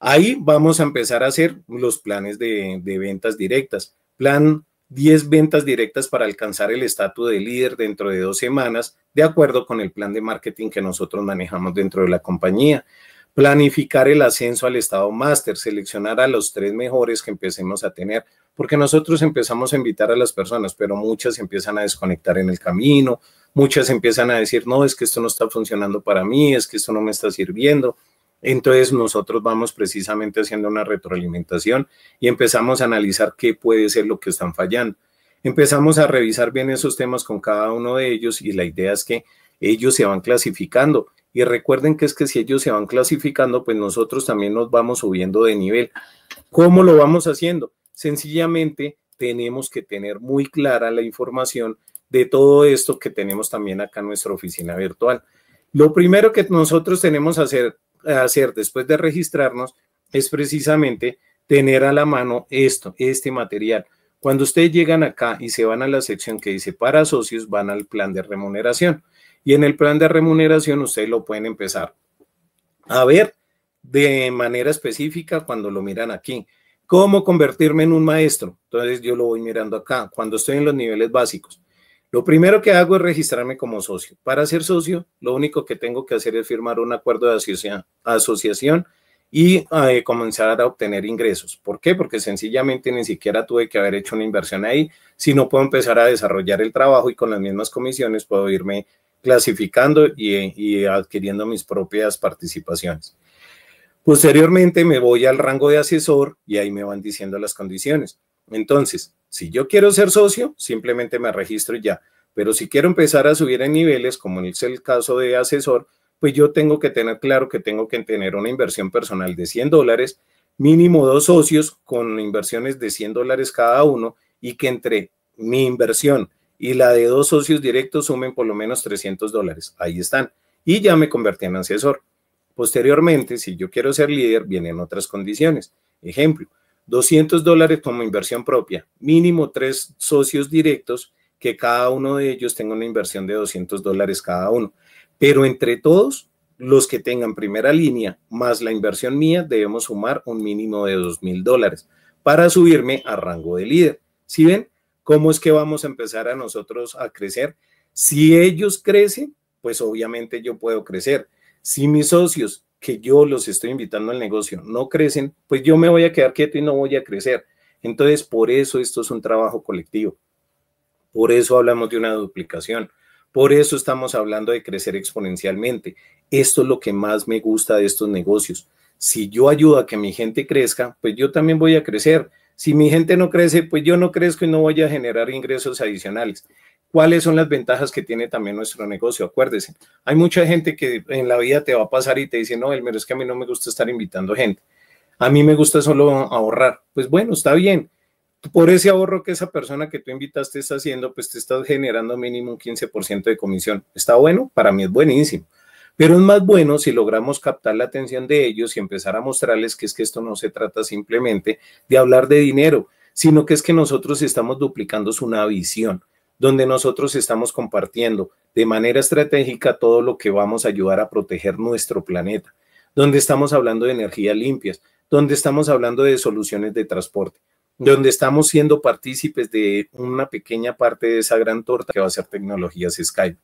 Ahí vamos a empezar a hacer los planes de, de ventas directas, plan 10 ventas directas para alcanzar el estatus de líder dentro de dos semanas, de acuerdo con el plan de marketing que nosotros manejamos dentro de la compañía. Planificar el ascenso al estado máster, seleccionar a los tres mejores que empecemos a tener, porque nosotros empezamos a invitar a las personas, pero muchas empiezan a desconectar en el camino, muchas empiezan a decir, no, es que esto no está funcionando para mí, es que esto no me está sirviendo, entonces nosotros vamos precisamente haciendo una retroalimentación y empezamos a analizar qué puede ser lo que están fallando. Empezamos a revisar bien esos temas con cada uno de ellos y la idea es que ellos se van clasificando. Y recuerden que es que si ellos se van clasificando, pues nosotros también nos vamos subiendo de nivel. ¿Cómo lo vamos haciendo? Sencillamente tenemos que tener muy clara la información de todo esto que tenemos también acá en nuestra oficina virtual. Lo primero que nosotros tenemos que hacer hacer después de registrarnos es precisamente tener a la mano esto, este material. Cuando ustedes llegan acá y se van a la sección que dice para socios, van al plan de remuneración. Y en el plan de remuneración ustedes lo pueden empezar a ver de manera específica cuando lo miran aquí. ¿Cómo convertirme en un maestro? Entonces yo lo voy mirando acá. Cuando estoy en los niveles básicos, lo primero que hago es registrarme como socio. Para ser socio, lo único que tengo que hacer es firmar un acuerdo de asociación y eh, comenzar a obtener ingresos. ¿Por qué? Porque sencillamente ni siquiera tuve que haber hecho una inversión ahí, Si no puedo empezar a desarrollar el trabajo y con las mismas comisiones puedo irme clasificando y adquiriendo mis propias participaciones. Posteriormente me voy al rango de asesor y ahí me van diciendo las condiciones. Entonces, si yo quiero ser socio, simplemente me registro ya. Pero si quiero empezar a subir en niveles, como es el caso de asesor, pues yo tengo que tener claro que tengo que tener una inversión personal de 100 dólares, mínimo dos socios con inversiones de 100 dólares cada uno y que entre mi inversión y la de dos socios directos sumen por lo menos 300 dólares. Ahí están. Y ya me convertí en asesor. Posteriormente, si yo quiero ser líder, vienen otras condiciones. Ejemplo, 200 dólares como inversión propia, mínimo tres socios directos que cada uno de ellos tenga una inversión de 200 dólares cada uno. Pero entre todos, los que tengan primera línea más la inversión mía, debemos sumar un mínimo de 2000 mil dólares para subirme a rango de líder. Si ¿Sí ven cómo es que vamos a empezar a nosotros a crecer? Si ellos crecen, pues obviamente yo puedo crecer. Si mis socios que yo los estoy invitando al negocio, no crecen, pues yo me voy a quedar quieto y no voy a crecer. Entonces, por eso esto es un trabajo colectivo. Por eso hablamos de una duplicación. Por eso estamos hablando de crecer exponencialmente. Esto es lo que más me gusta de estos negocios. Si yo ayudo a que mi gente crezca, pues yo también voy a crecer. Si mi gente no crece, pues yo no crezco y no voy a generar ingresos adicionales cuáles son las ventajas que tiene también nuestro negocio. Acuérdese, hay mucha gente que en la vida te va a pasar y te dice, no, Elmer, es que a mí no me gusta estar invitando gente. A mí me gusta solo ahorrar. Pues bueno, está bien. Por ese ahorro que esa persona que tú invitaste está haciendo, pues te estás generando mínimo un 15% de comisión. ¿Está bueno? Para mí es buenísimo. Pero es más bueno si logramos captar la atención de ellos y empezar a mostrarles que es que esto no se trata simplemente de hablar de dinero, sino que es que nosotros estamos duplicando una visión donde nosotros estamos compartiendo de manera estratégica todo lo que vamos a ayudar a proteger nuestro planeta, donde estamos hablando de energías limpias, donde estamos hablando de soluciones de transporte, donde estamos siendo partícipes de una pequeña parte de esa gran torta que va a ser tecnologías Skype.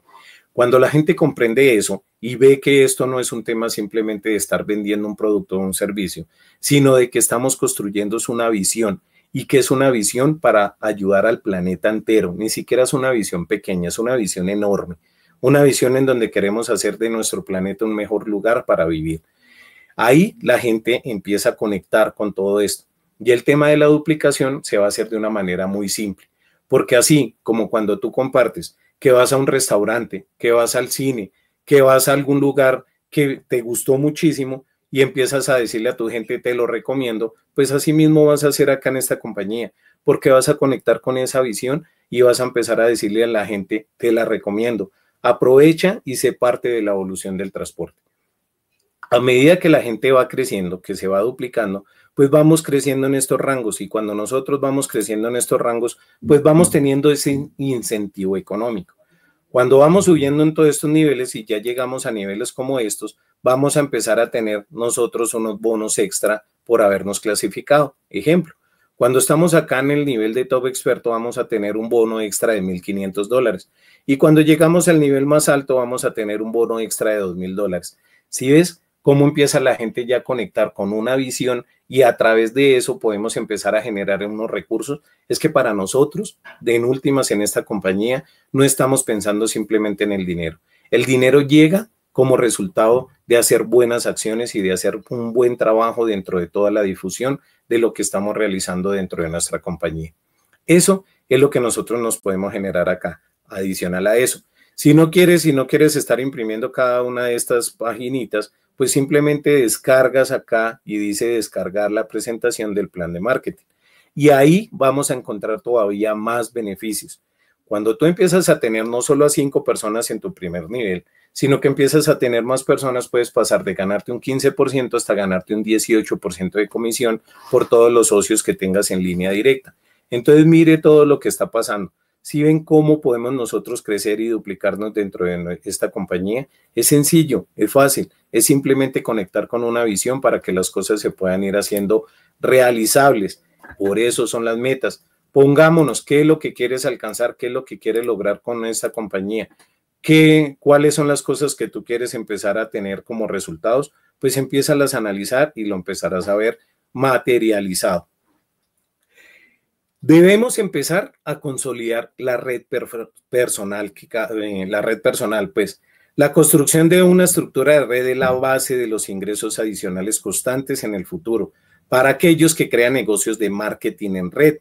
Cuando la gente comprende eso y ve que esto no es un tema simplemente de estar vendiendo un producto o un servicio, sino de que estamos construyendo una visión y que es una visión para ayudar al planeta entero. Ni siquiera es una visión pequeña, es una visión enorme, una visión en donde queremos hacer de nuestro planeta un mejor lugar para vivir. Ahí la gente empieza a conectar con todo esto. Y el tema de la duplicación se va a hacer de una manera muy simple, porque así como cuando tú compartes que vas a un restaurante, que vas al cine, que vas a algún lugar que te gustó muchísimo, y empiezas a decirle a tu gente, te lo recomiendo, pues así mismo vas a hacer acá en esta compañía, porque vas a conectar con esa visión y vas a empezar a decirle a la gente, te la recomiendo, aprovecha y sé parte de la evolución del transporte. A medida que la gente va creciendo, que se va duplicando, pues vamos creciendo en estos rangos y cuando nosotros vamos creciendo en estos rangos, pues vamos teniendo ese incentivo económico. Cuando vamos subiendo en todos estos niveles y ya llegamos a niveles como estos, vamos a empezar a tener nosotros unos bonos extra por habernos clasificado. Ejemplo, cuando estamos acá en el nivel de top experto vamos a tener un bono extra de 1.500 dólares y cuando llegamos al nivel más alto vamos a tener un bono extra de 2.000 dólares. Si ves cómo empieza la gente ya a conectar con una visión y a través de eso podemos empezar a generar unos recursos, es que para nosotros, de en últimas en esta compañía, no estamos pensando simplemente en el dinero. El dinero llega como resultado de hacer buenas acciones y de hacer un buen trabajo dentro de toda la difusión de lo que estamos realizando dentro de nuestra compañía. Eso es lo que nosotros nos podemos generar acá, adicional a eso. Si no quieres, si no quieres estar imprimiendo cada una de estas paginitas, pues simplemente descargas acá y dice descargar la presentación del plan de marketing. Y ahí vamos a encontrar todavía más beneficios. Cuando tú empiezas a tener no solo a cinco personas en tu primer nivel, sino que empiezas a tener más personas, puedes pasar de ganarte un 15% hasta ganarte un 18% de comisión por todos los socios que tengas en línea directa. Entonces mire todo lo que está pasando. Si ven cómo podemos nosotros crecer y duplicarnos dentro de esta compañía, es sencillo, es fácil, es simplemente conectar con una visión para que las cosas se puedan ir haciendo realizables. Por eso son las metas. Pongámonos qué es lo que quieres alcanzar, qué es lo que quieres lograr con esta compañía cuáles son las cosas que tú quieres empezar a tener como resultados, pues empieza a analizar y lo empezarás a ver materializado. Debemos empezar a consolidar la red personal, eh, la red personal, pues la construcción de una estructura de red es la base de los ingresos adicionales constantes en el futuro para aquellos que crean negocios de marketing en red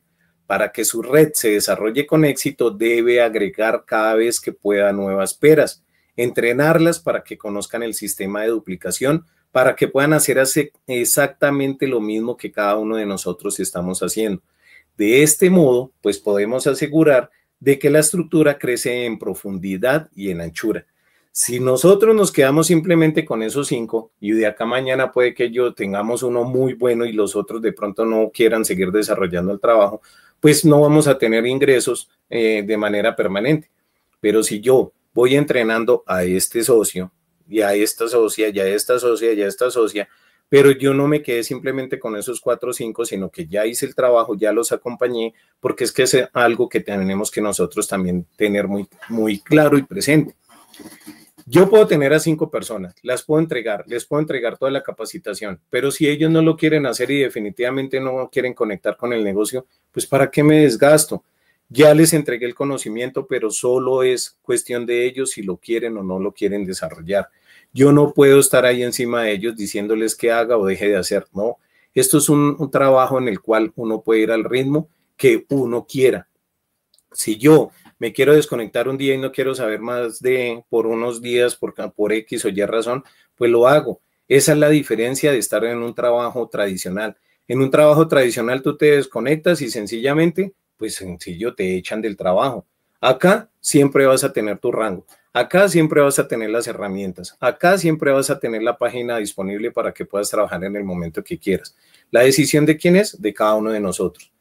para que su red se desarrolle con éxito, debe agregar cada vez que pueda nuevas peras, entrenarlas para que conozcan el sistema de duplicación, para que puedan hacer exactamente lo mismo que cada uno de nosotros estamos haciendo. De este modo, pues podemos asegurar de que la estructura crece en profundidad y en anchura. Si nosotros nos quedamos simplemente con esos cinco y de acá mañana puede que yo tengamos uno muy bueno y los otros de pronto no quieran seguir desarrollando el trabajo, pues no vamos a tener ingresos eh, de manera permanente. Pero si yo voy entrenando a este socio y a esta socia y a esta socia y a esta socia, pero yo no me quedé simplemente con esos cuatro o cinco, sino que ya hice el trabajo, ya los acompañé, porque es que es algo que tenemos que nosotros también tener muy, muy claro y presente. Yo puedo tener a cinco personas, las puedo entregar, les puedo entregar toda la capacitación, pero si ellos no lo quieren hacer y definitivamente no quieren conectar con el negocio, pues ¿para qué me desgasto? Ya les entregué el conocimiento, pero solo es cuestión de ellos si lo quieren o no lo quieren desarrollar. Yo no puedo estar ahí encima de ellos diciéndoles que haga o deje de hacer. No, esto es un, un trabajo en el cual uno puede ir al ritmo que uno quiera. Si yo me quiero desconectar un día y no quiero saber más de por unos días, por, por X o Y razón, pues lo hago. Esa es la diferencia de estar en un trabajo tradicional. En un trabajo tradicional tú te desconectas y sencillamente, pues sencillo, te echan del trabajo. Acá siempre vas a tener tu rango. Acá siempre vas a tener las herramientas. Acá siempre vas a tener la página disponible para que puedas trabajar en el momento que quieras. La decisión de quién es, de cada uno de nosotros.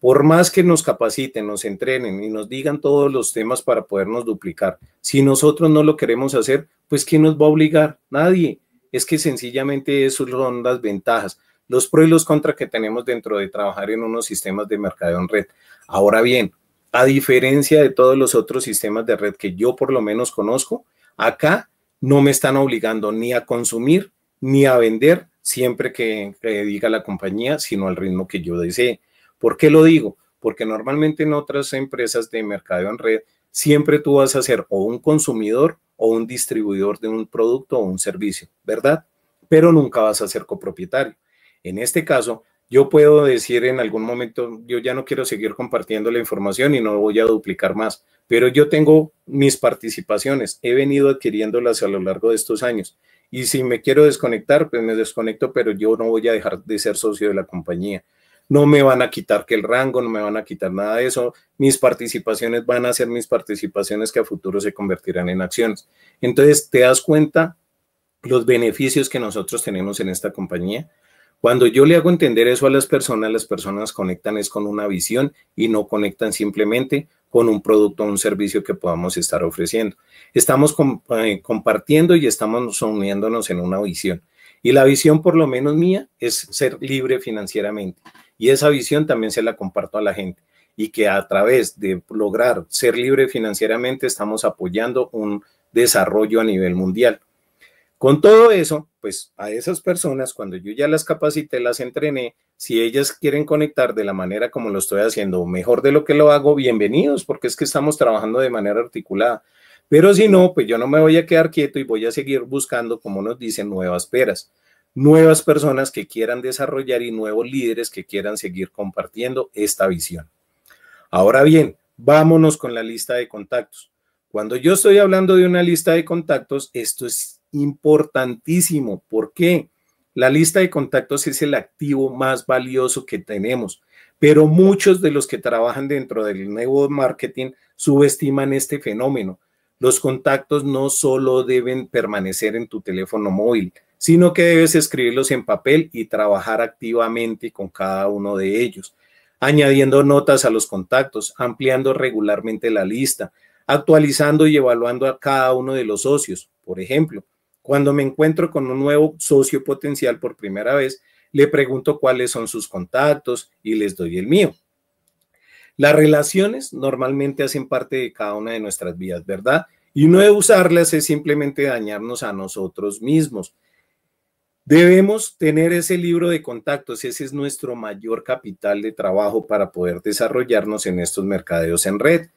Por más que nos capaciten, nos entrenen y nos digan todos los temas para podernos duplicar, si nosotros no lo queremos hacer, pues ¿quién nos va a obligar? Nadie. Es que sencillamente eso son las ventajas, los pros y los contras que tenemos dentro de trabajar en unos sistemas de mercadeo en red. Ahora bien, a diferencia de todos los otros sistemas de red que yo por lo menos conozco, acá no me están obligando ni a consumir ni a vender siempre que diga la compañía, sino al ritmo que yo desee. ¿Por qué lo digo? Porque normalmente en otras empresas de mercado en red siempre tú vas a ser o un consumidor o un distribuidor de un producto o un servicio, ¿verdad? Pero nunca vas a ser copropietario. En este caso, yo puedo decir en algún momento, yo ya no quiero seguir compartiendo la información y no voy a duplicar más, pero yo tengo mis participaciones, he venido adquiriéndolas a lo largo de estos años. Y si me quiero desconectar, pues me desconecto, pero yo no voy a dejar de ser socio de la compañía no me van a quitar que el rango, no me van a quitar nada de eso, mis participaciones van a ser mis participaciones que a futuro se convertirán en acciones. Entonces, te das cuenta los beneficios que nosotros tenemos en esta compañía. Cuando yo le hago entender eso a las personas, las personas conectan es con una visión y no conectan simplemente con un producto o un servicio que podamos estar ofreciendo. Estamos eh, compartiendo y estamos uniéndonos en una visión. Y la visión, por lo menos mía, es ser libre financieramente. Y esa visión también se la comparto a la gente y que a través de lograr ser libre financieramente estamos apoyando un desarrollo a nivel mundial. Con todo eso, pues a esas personas, cuando yo ya las capacité, las entrené, si ellas quieren conectar de la manera como lo estoy haciendo, mejor de lo que lo hago, bienvenidos, porque es que estamos trabajando de manera articulada. Pero si no, pues yo no me voy a quedar quieto y voy a seguir buscando, como nos dicen, nuevas peras nuevas personas que quieran desarrollar y nuevos líderes que quieran seguir compartiendo esta visión. Ahora bien, vámonos con la lista de contactos. Cuando yo estoy hablando de una lista de contactos, esto es importantísimo. porque La lista de contactos es el activo más valioso que tenemos, pero muchos de los que trabajan dentro del nuevo marketing subestiman este fenómeno. Los contactos no solo deben permanecer en tu teléfono móvil, sino que debes escribirlos en papel y trabajar activamente con cada uno de ellos, añadiendo notas a los contactos, ampliando regularmente la lista, actualizando y evaluando a cada uno de los socios. Por ejemplo, cuando me encuentro con un nuevo socio potencial por primera vez, le pregunto cuáles son sus contactos y les doy el mío. Las relaciones normalmente hacen parte de cada una de nuestras vidas, ¿verdad? Y no usarlas es simplemente dañarnos a nosotros mismos. Debemos tener ese libro de contactos, ese es nuestro mayor capital de trabajo para poder desarrollarnos en estos mercadeos en red.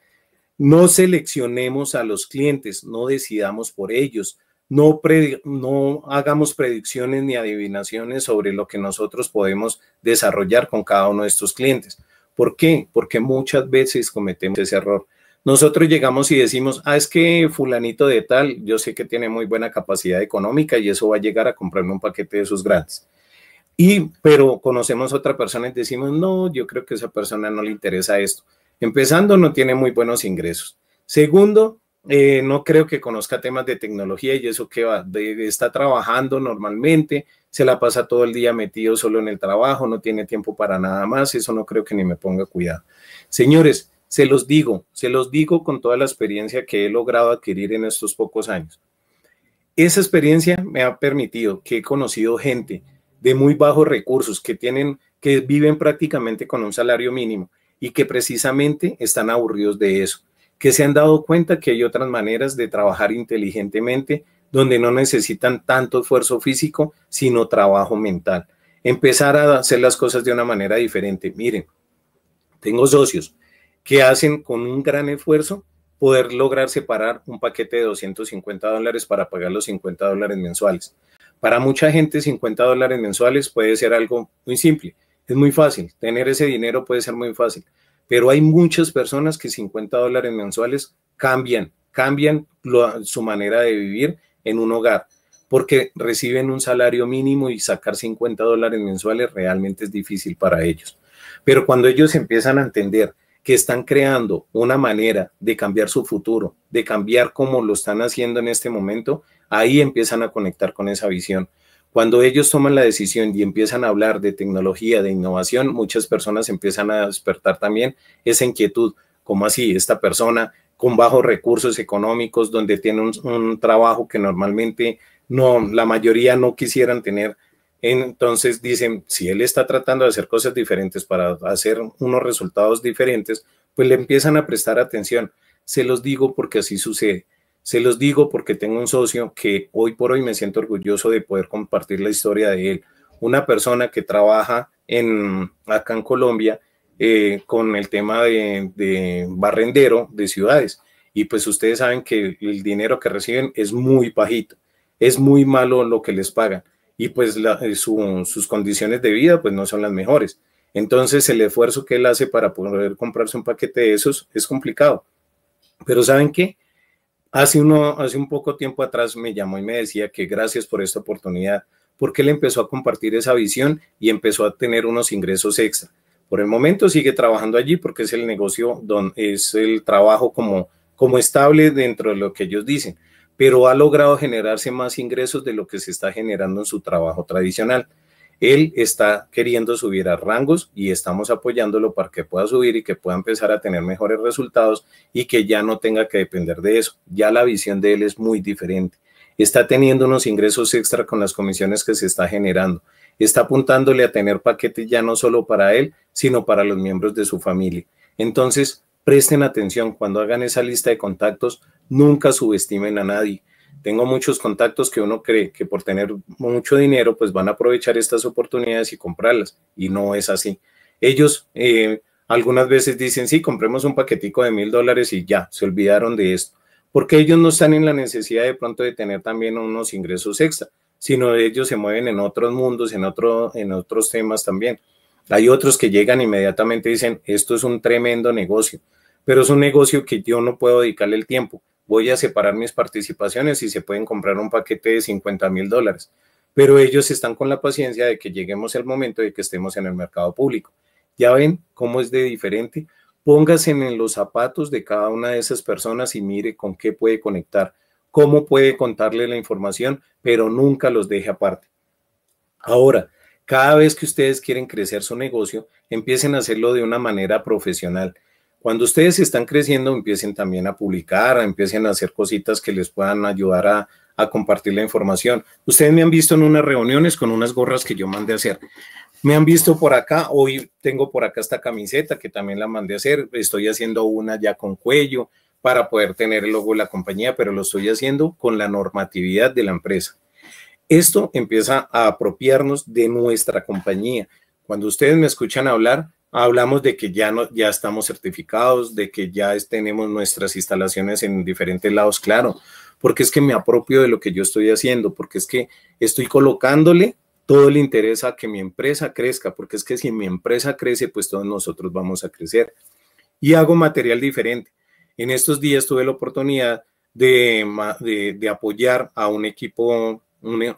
No seleccionemos a los clientes, no decidamos por ellos, no, no hagamos predicciones ni adivinaciones sobre lo que nosotros podemos desarrollar con cada uno de estos clientes. ¿Por qué? Porque muchas veces cometemos ese error. Nosotros llegamos y decimos, ah, es que fulanito de tal, yo sé que tiene muy buena capacidad económica y eso va a llegar a comprarme un paquete de sus grandes. Y, pero conocemos a otra persona y decimos, no, yo creo que esa persona no le interesa esto. Empezando, no tiene muy buenos ingresos. Segundo, eh, no creo que conozca temas de tecnología y eso que va, está trabajando normalmente, se la pasa todo el día metido solo en el trabajo, no tiene tiempo para nada más, eso no creo que ni me ponga cuidado. Señores, se los digo, se los digo con toda la experiencia que he logrado adquirir en estos pocos años. Esa experiencia me ha permitido que he conocido gente de muy bajos recursos que tienen que viven prácticamente con un salario mínimo y que precisamente están aburridos de eso, que se han dado cuenta que hay otras maneras de trabajar inteligentemente donde no necesitan tanto esfuerzo físico, sino trabajo mental. Empezar a hacer las cosas de una manera diferente. Miren, tengo socios que hacen con un gran esfuerzo poder lograr separar un paquete de 250 dólares para pagar los 50 dólares mensuales. Para mucha gente 50 dólares mensuales puede ser algo muy simple, es muy fácil, tener ese dinero puede ser muy fácil, pero hay muchas personas que 50 dólares mensuales cambian, cambian su manera de vivir en un hogar, porque reciben un salario mínimo y sacar 50 dólares mensuales realmente es difícil para ellos. Pero cuando ellos empiezan a entender que están creando una manera de cambiar su futuro, de cambiar como lo están haciendo en este momento, ahí empiezan a conectar con esa visión. Cuando ellos toman la decisión y empiezan a hablar de tecnología, de innovación, muchas personas empiezan a despertar también esa inquietud, como así esta persona con bajos recursos económicos, donde tiene un, un trabajo que normalmente no, la mayoría no quisieran tener, entonces dicen, si él está tratando de hacer cosas diferentes para hacer unos resultados diferentes, pues le empiezan a prestar atención. Se los digo porque así sucede. Se los digo porque tengo un socio que hoy por hoy me siento orgulloso de poder compartir la historia de él. Una persona que trabaja en, acá en Colombia eh, con el tema de, de barrendero de ciudades. Y pues ustedes saben que el dinero que reciben es muy bajito. Es muy malo lo que les pagan y pues eh, sus condiciones de vida pues no son las mejores. Entonces el esfuerzo que él hace para poder comprarse un paquete de esos es complicado. Pero ¿saben qué? Hace, hace un poco tiempo atrás me llamó y me decía que gracias por esta oportunidad, porque él empezó a compartir esa visión y empezó a tener unos ingresos extra. Por el momento sigue trabajando allí porque es el negocio, es el trabajo como, como estable dentro de lo que ellos dicen pero ha logrado generarse más ingresos de lo que se está generando en su trabajo tradicional. Él está queriendo subir a rangos y estamos apoyándolo para que pueda subir y que pueda empezar a tener mejores resultados y que ya no tenga que depender de eso. Ya la visión de él es muy diferente. Está teniendo unos ingresos extra con las comisiones que se está generando. Está apuntándole a tener paquetes ya no solo para él, sino para los miembros de su familia. Entonces, Presten atención cuando hagan esa lista de contactos, nunca subestimen a nadie. Tengo muchos contactos que uno cree que por tener mucho dinero, pues van a aprovechar estas oportunidades y comprarlas. Y no es así. Ellos eh, algunas veces dicen, sí, compremos un paquetico de mil dólares y ya, se olvidaron de esto. Porque ellos no están en la necesidad de pronto de tener también unos ingresos extra, sino ellos se mueven en otros mundos, en, otro, en otros temas también. Hay otros que llegan inmediatamente y dicen, esto es un tremendo negocio, pero es un negocio que yo no puedo dedicarle el tiempo. Voy a separar mis participaciones y se pueden comprar un paquete de 50 mil dólares. Pero ellos están con la paciencia de que lleguemos el momento de que estemos en el mercado público. Ya ven cómo es de diferente. Póngase en los zapatos de cada una de esas personas y mire con qué puede conectar, cómo puede contarle la información, pero nunca los deje aparte. Ahora, cada vez que ustedes quieren crecer su negocio, empiecen a hacerlo de una manera profesional. Cuando ustedes están creciendo, empiecen también a publicar, empiecen a hacer cositas que les puedan ayudar a, compartir la información. Ustedes me han visto en unas reuniones con unas gorras que yo mandé a hacer. Me han visto por acá, hoy tengo por acá esta camiseta que también la mandé a hacer. Estoy haciendo una ya con cuello para poder tener el logo de la compañía, pero lo estoy haciendo con la normatividad de la empresa. Esto empieza a apropiarnos de nuestra compañía. Cuando ustedes me escuchan hablar, hablamos de que ya, no, ya estamos certificados, de que ya tenemos nuestras instalaciones en diferentes lados, claro, porque es que me apropio de lo que yo estoy haciendo, porque es que estoy colocándole todo el interés a que mi empresa crezca, porque es que si mi empresa crece, pues todos nosotros vamos a crecer. Y hago material diferente. En estos días tuve la oportunidad de, de, de apoyar a un equipo una,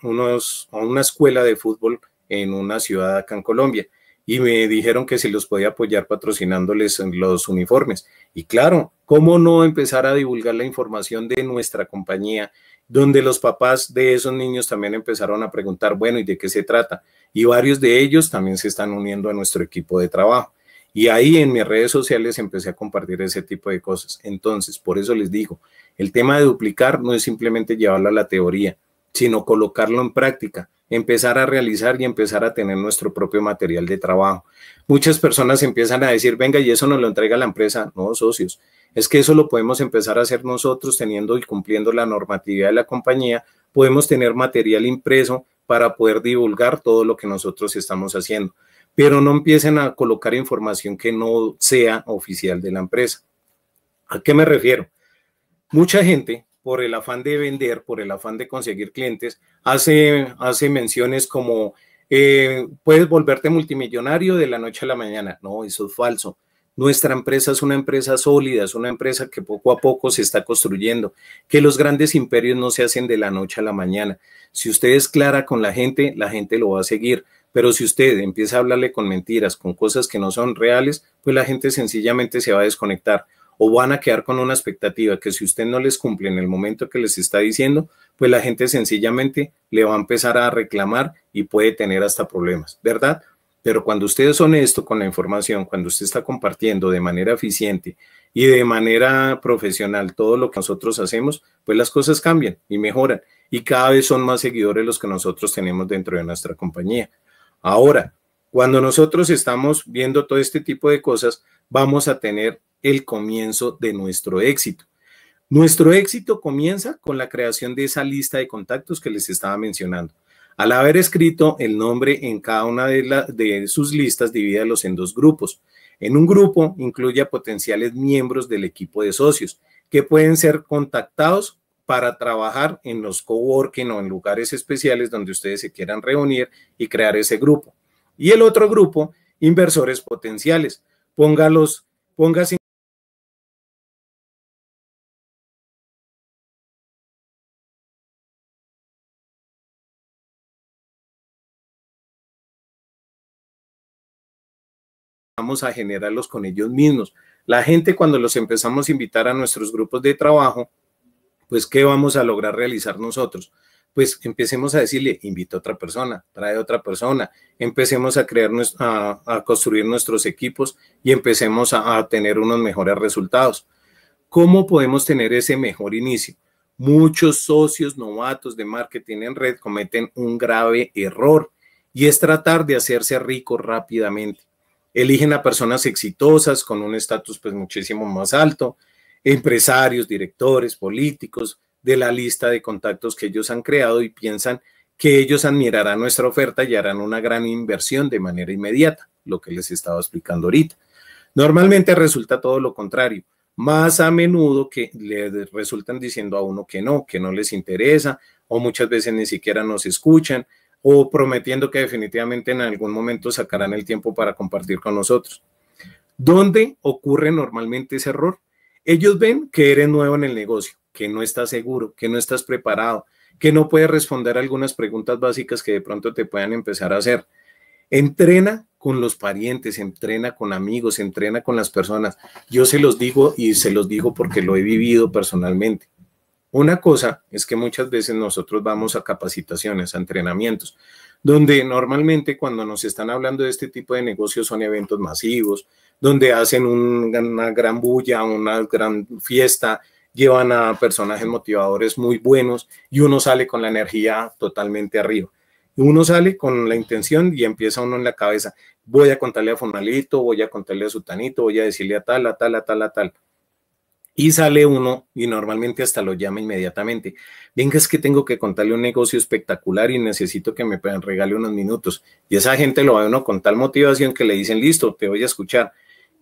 una escuela de fútbol en una ciudad acá en Colombia y me dijeron que si los podía apoyar patrocinándoles los uniformes. Y claro, ¿cómo no empezar a divulgar la información de nuestra compañía? donde los papás de esos niños también empezaron a preguntar, bueno, ¿y de qué se trata? Y varios de ellos también se están uniendo a nuestro equipo de trabajo. Y ahí en mis redes sociales empecé a compartir ese tipo de cosas. Entonces, por eso les digo, el tema de duplicar no es simplemente llevarlo a la teoría, sino colocarlo en práctica, empezar a realizar y empezar a tener nuestro propio material de trabajo. Muchas personas empiezan a decir, venga, y eso nos lo entrega la empresa. No, socios, es que eso lo podemos empezar a hacer nosotros teniendo y cumpliendo la normatividad de la compañía. Podemos tener material impreso para poder divulgar todo lo que nosotros estamos haciendo, pero no empiecen a colocar información que no sea oficial de la empresa. ¿A qué me refiero? Mucha gente por el afán de vender, por el afán de conseguir clientes, hace, hace menciones como, eh, puedes volverte multimillonario de la noche a la mañana. No, eso es falso. Nuestra empresa es una empresa sólida, es una empresa que poco a poco se está construyendo, que los grandes imperios no se hacen de la noche a la mañana. Si usted es clara con la gente, la gente lo va a seguir. Pero si usted empieza a hablarle con mentiras, con cosas que no son reales, pues la gente sencillamente se va a desconectar o van a quedar con una expectativa que si usted no les cumple en el momento que les está diciendo, pues la gente sencillamente le va a empezar a reclamar y puede tener hasta problemas, ¿verdad? Pero cuando usted es honesto con la información, cuando usted está compartiendo de manera eficiente y de manera profesional todo lo que nosotros hacemos, pues las cosas cambian y mejoran. Y cada vez son más seguidores los que nosotros tenemos dentro de nuestra compañía. Ahora, cuando nosotros estamos viendo todo este tipo de cosas, vamos a tener el comienzo de nuestro éxito. Nuestro éxito comienza con la creación de esa lista de contactos que les estaba mencionando. Al haber escrito el nombre en cada una de, de sus listas, divídalos en dos grupos. En un grupo incluye a potenciales miembros del equipo de socios que pueden ser contactados para trabajar en los coworking o en lugares especiales donde ustedes se quieran reunir y crear ese grupo. Y el otro grupo, inversores potenciales. Póngalos, pongas vamos a generarlos con ellos mismos. La gente cuando los empezamos a invitar a nuestros grupos de trabajo, pues ¿qué vamos a lograr realizar nosotros? pues empecemos a decirle, invita a otra persona, trae a otra persona, empecemos a crearnos, a, construir nuestros equipos y empecemos a, tener unos mejores resultados. ¿Cómo podemos tener ese mejor inicio? Muchos socios novatos de marketing en red cometen un grave error y es tratar de hacerse rico rápidamente. Eligen a personas exitosas con un estatus pues muchísimo más alto, empresarios, directores, políticos, de la lista de contactos que ellos han creado y piensan que ellos admirarán nuestra oferta y harán una gran inversión de manera inmediata, lo que les estaba explicando ahorita. Normalmente resulta todo lo contrario, más a menudo que les resultan diciendo a uno que no, que no les interesa, o muchas veces ni siquiera nos escuchan, o prometiendo que definitivamente en algún momento sacarán el tiempo para compartir con nosotros. ¿Dónde ocurre normalmente ese error? Ellos ven que eres nuevo en el negocio, que no estás seguro, que no estás preparado, que no puedes responder algunas preguntas básicas que de pronto te puedan empezar a hacer. Entrena con los parientes, entrena con amigos, entrena con las personas. Yo se los digo y se los digo porque lo he vivido personalmente. Una cosa es que muchas veces nosotros vamos a capacitaciones, a entrenamientos, donde normalmente cuando nos están hablando de este tipo de negocios son eventos masivos, donde hacen una gran bulla, una gran fiesta, llevan a personajes motivadores muy buenos y uno sale con la energía totalmente arriba. Uno sale con la intención y empieza uno en la cabeza, voy a contarle a Fonalito, voy a contarle a Sutanito, voy a decirle a tal, a tal, a tal, a tal. Y sale uno y normalmente hasta lo llama inmediatamente. Venga, es que tengo que contarle un negocio espectacular y necesito que me regale unos minutos. Y esa gente lo ve uno con tal motivación que le dicen, listo, te voy a escuchar.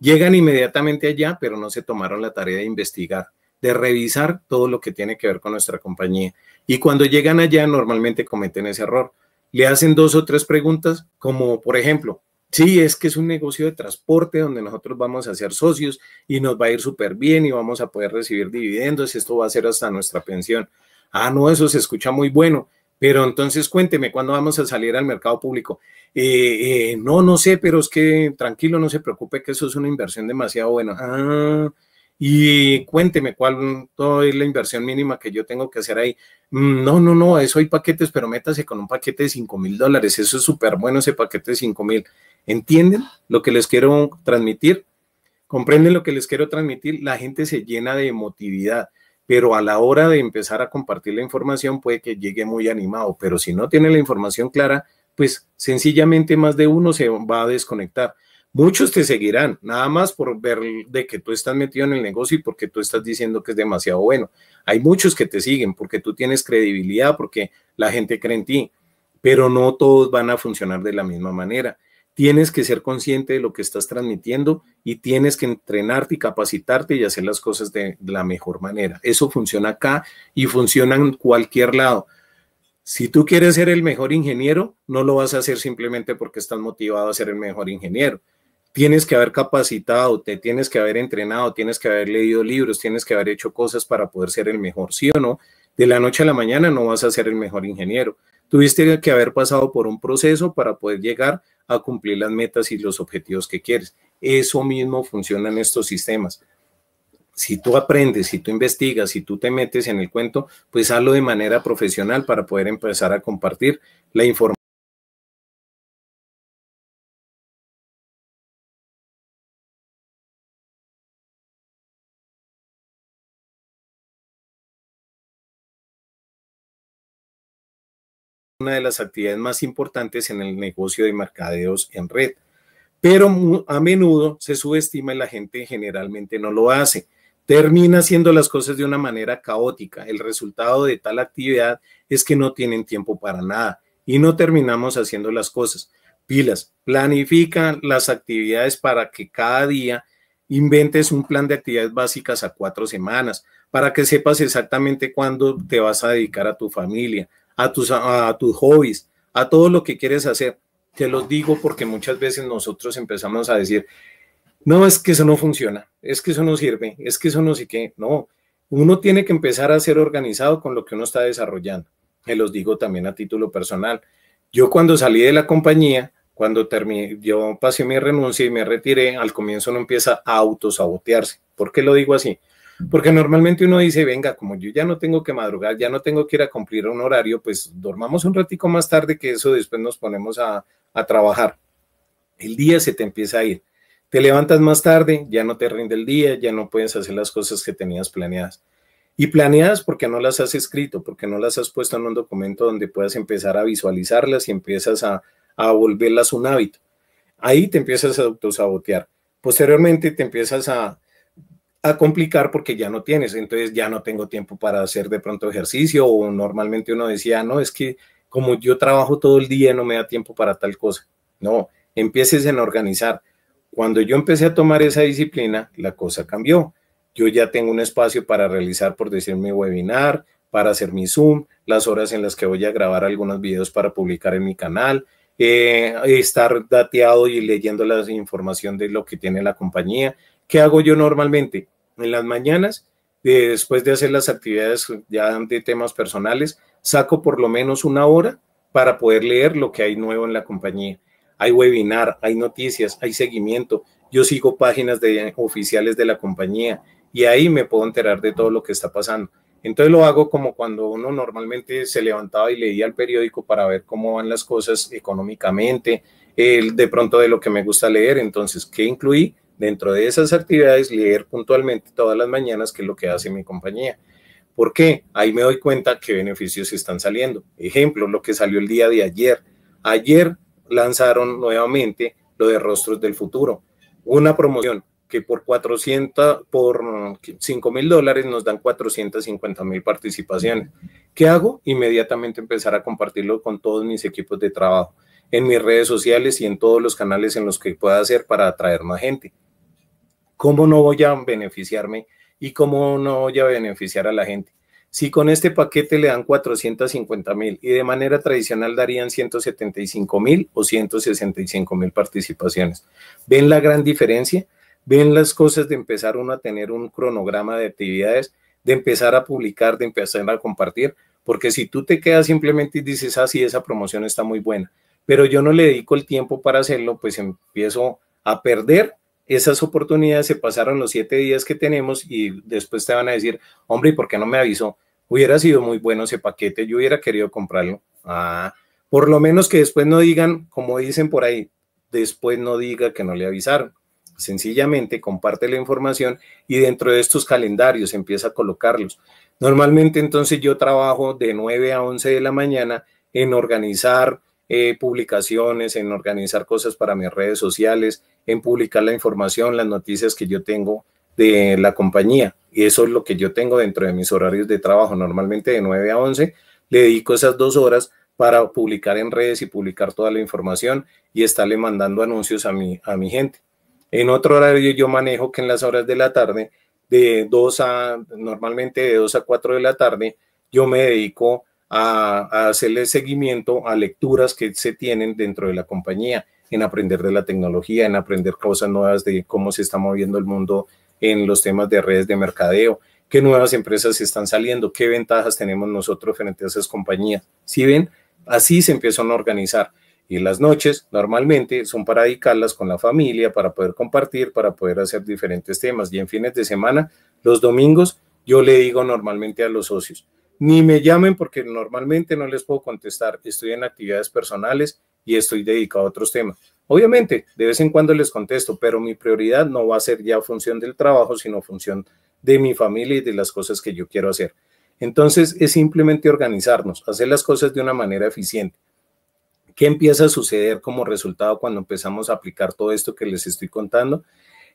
Llegan inmediatamente allá, pero no se tomaron la tarea de investigar de revisar todo lo que tiene que ver con nuestra compañía. Y cuando llegan allá normalmente cometen ese error. Le hacen dos o tres preguntas como, por ejemplo, sí, es que es un negocio de transporte donde nosotros vamos a ser socios y nos va a ir súper bien y vamos a poder recibir dividendos esto va a ser hasta nuestra pensión. Ah, no, eso se escucha muy bueno. Pero entonces cuénteme, ¿cuándo vamos a salir al mercado público? Eh, eh, no, no sé, pero es que tranquilo, no se preocupe que eso es una inversión demasiado buena. Ah, y cuénteme cuál mm, es la inversión mínima que yo tengo que hacer ahí. Mm, no, no, no, eso hay paquetes, pero métase con un paquete de 5 mil dólares. Eso es súper bueno, ese paquete de 5 mil. ¿Entienden lo que les quiero transmitir? ¿Comprenden lo que les quiero transmitir? La gente se llena de emotividad, pero a la hora de empezar a compartir la información puede que llegue muy animado, pero si no tiene la información clara, pues sencillamente más de uno se va a desconectar. Muchos te seguirán, nada más por ver de que tú estás metido en el negocio y porque tú estás diciendo que es demasiado bueno. Hay muchos que te siguen porque tú tienes credibilidad, porque la gente cree en ti, pero no todos van a funcionar de la misma manera. Tienes que ser consciente de lo que estás transmitiendo y tienes que entrenarte y capacitarte y hacer las cosas de, la mejor manera. Eso funciona acá y funciona en cualquier lado. Si tú quieres ser el mejor ingeniero, no lo vas a hacer simplemente porque estás motivado a ser el mejor ingeniero tienes que haber capacitado, te tienes que haber entrenado, tienes que haber leído libros, tienes que haber hecho cosas para poder ser el mejor, ¿sí o no? De la noche a la mañana no vas a ser el mejor ingeniero. Tuviste que haber pasado por un proceso para poder llegar a cumplir las metas y los objetivos que quieres. Eso mismo funciona en estos sistemas. Si tú aprendes, si tú investigas, si tú te metes en el cuento, pues hazlo de manera profesional para poder empezar a compartir la información. una de las actividades más importantes en el negocio de mercadeos en red, pero a menudo se subestima y la gente generalmente no lo hace. Termina haciendo las cosas de una manera caótica. El resultado de tal actividad es que no tienen tiempo para nada y no terminamos haciendo las cosas. Pilas, planifica las actividades para que cada día inventes un plan de actividades básicas a cuatro semanas para que sepas exactamente cuándo te vas a dedicar a tu familia, a tus, a tus hobbies, a todo lo que quieres hacer. Te los digo porque muchas veces nosotros empezamos a decir, no, es que eso no funciona, es que eso no sirve, es que eso no sé qué. No, uno tiene que empezar a ser organizado con lo que uno está desarrollando. Te los digo también a título personal. Yo cuando salí de la compañía, cuando terminé, yo pasé mi renuncia y me retiré, al comienzo uno empieza a autosabotearse. ¿Por qué lo digo así? Porque normalmente uno dice, venga, como yo ya no tengo que madrugar, ya no tengo que ir a cumplir un horario, pues dormamos un ratito más tarde que eso, después nos ponemos a, a trabajar. El día se te empieza a ir. Te levantas más tarde, ya no te rinde el día, ya no puedes hacer las cosas que tenías planeadas. Y planeadas porque no las has escrito, porque no las has puesto en un documento donde puedas empezar a visualizarlas y empiezas a, a volverlas un hábito. Ahí te empiezas a autosabotear. Posteriormente te empiezas a, a complicar porque ya no tienes, entonces ya no tengo tiempo para hacer de pronto ejercicio o normalmente uno decía, no, es que como yo trabajo todo el día no me da tiempo para tal cosa. No, empieces en organizar. Cuando yo empecé a tomar esa disciplina, la cosa cambió. Yo ya tengo un espacio para realizar, por decir, mi webinar, para hacer mi Zoom, las horas en las que voy a grabar algunos videos para publicar en mi canal, eh, estar dateado y leyendo la información de lo que tiene la compañía. ¿Qué hago yo normalmente? en las mañanas, eh, después de hacer las actividades ya de temas personales, saco por lo menos una hora para poder leer lo que hay nuevo en la compañía. Hay webinar, hay noticias, hay seguimiento. Yo sigo páginas oficiales de la compañía y ahí me puedo enterar de todo lo que está pasando. Entonces lo hago como cuando uno normalmente se levantaba y leía el periódico para ver cómo van las cosas económicamente, de pronto de lo que me gusta leer. Entonces, ¿qué incluí? Dentro de esas actividades, leer puntualmente todas las mañanas, que es lo que hace mi compañía. ¿Por qué? Ahí me doy cuenta qué beneficios están saliendo. Ejemplo, lo que salió el día de ayer. Ayer lanzaron nuevamente lo de Rostros del Futuro, una promoción que por 400, por 5 mil dólares nos dan 450 mil participaciones. ¿Qué hago? Inmediatamente empezar a compartirlo con todos mis equipos de trabajo en mis redes sociales y en todos los canales en los que pueda hacer para atraer más gente. ¿Cómo no voy a beneficiarme y cómo no voy a beneficiar a la gente? Si con este paquete le dan 450 mil y de manera tradicional darían 175 mil o 165 mil participaciones. ¿Ven la gran diferencia? ¿Ven las cosas de empezar uno a tener un cronograma de actividades, de empezar a publicar, de empezar a compartir? Porque si tú te quedas simplemente y dices, ah, sí, esa promoción está muy buena, pero yo no le dedico el tiempo para hacerlo, pues empiezo a perder esas oportunidades, se pasaron los siete días que tenemos y después te van a decir, hombre, ¿y por qué no me avisó? Hubiera sido muy bueno ese paquete, yo hubiera querido comprarlo. Ah, por lo menos que después no digan, como dicen por ahí, después no diga que no le avisaron. Sencillamente comparte la información y dentro de estos calendarios empieza a colocarlos. Normalmente entonces yo trabajo de 9 a 11 de la mañana en organizar eh, publicaciones, en organizar cosas para mis redes sociales, en publicar la información, las noticias que yo tengo de la compañía. Y eso es lo que yo tengo dentro de mis horarios de trabajo, normalmente de 9 a 11. Le dedico esas dos horas para publicar en redes y publicar toda la información y estarle mandando anuncios a mi, a mi gente. En otro horario yo manejo que en las horas de la tarde, de 2 a, normalmente de 2 a 4 de la tarde, yo me dedico a, hacerle seguimiento a lecturas que se tienen dentro de la compañía, en aprender de la tecnología, en aprender cosas nuevas de cómo se está moviendo el mundo en los temas de redes de mercadeo, qué nuevas empresas están saliendo, qué ventajas tenemos nosotros frente a esas compañías. Si ven, así se empiezan a organizar. Y las noches normalmente son para dedicarlas con la familia, para poder compartir, para poder hacer diferentes temas. Y en fines de semana, los domingos, yo le digo normalmente a los socios, ni me llamen porque normalmente no les puedo contestar. Estoy en actividades personales y estoy dedicado a otros temas. Obviamente, de vez en cuando les contesto, pero mi prioridad no va a ser ya función del trabajo, sino función de mi familia y de las cosas que yo quiero hacer. Entonces, es simplemente organizarnos, hacer las cosas de una manera eficiente. ¿Qué empieza a suceder como resultado cuando empezamos a aplicar todo esto que les estoy contando?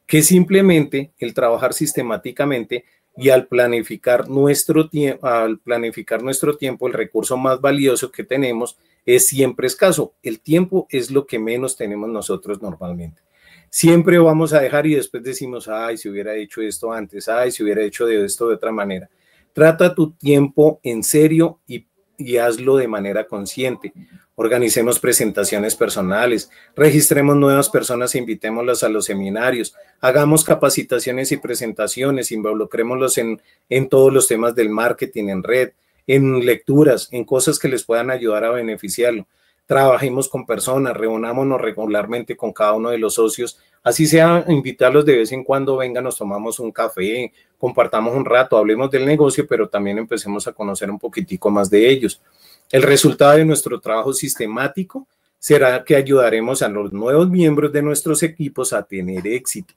Que simplemente el trabajar sistemáticamente y al planificar nuestro tiempo, al planificar nuestro tiempo, el recurso más valioso que tenemos es siempre escaso. El tiempo es lo que menos tenemos nosotros normalmente. Siempre vamos a dejar y después decimos, ay, si hubiera hecho esto antes, ay, si hubiera hecho esto de otra manera. Trata tu tiempo en serio y hazlo de manera consciente. Organicemos presentaciones personales, registremos nuevas personas e invitémoslas a los seminarios, hagamos capacitaciones y presentaciones, involucrémoslos en, en todos los temas del marketing en red, en lecturas, en cosas que les puedan ayudar a beneficiarlo. Trabajemos con personas, reunámonos regularmente con cada uno de los socios, así sea invitarlos de vez en cuando, venga, nos tomamos un café, compartamos un rato, hablemos del negocio, pero también empecemos a conocer un poquitico más de ellos. El resultado de nuestro trabajo sistemático será que ayudaremos a los nuevos miembros de nuestros equipos a tener éxito.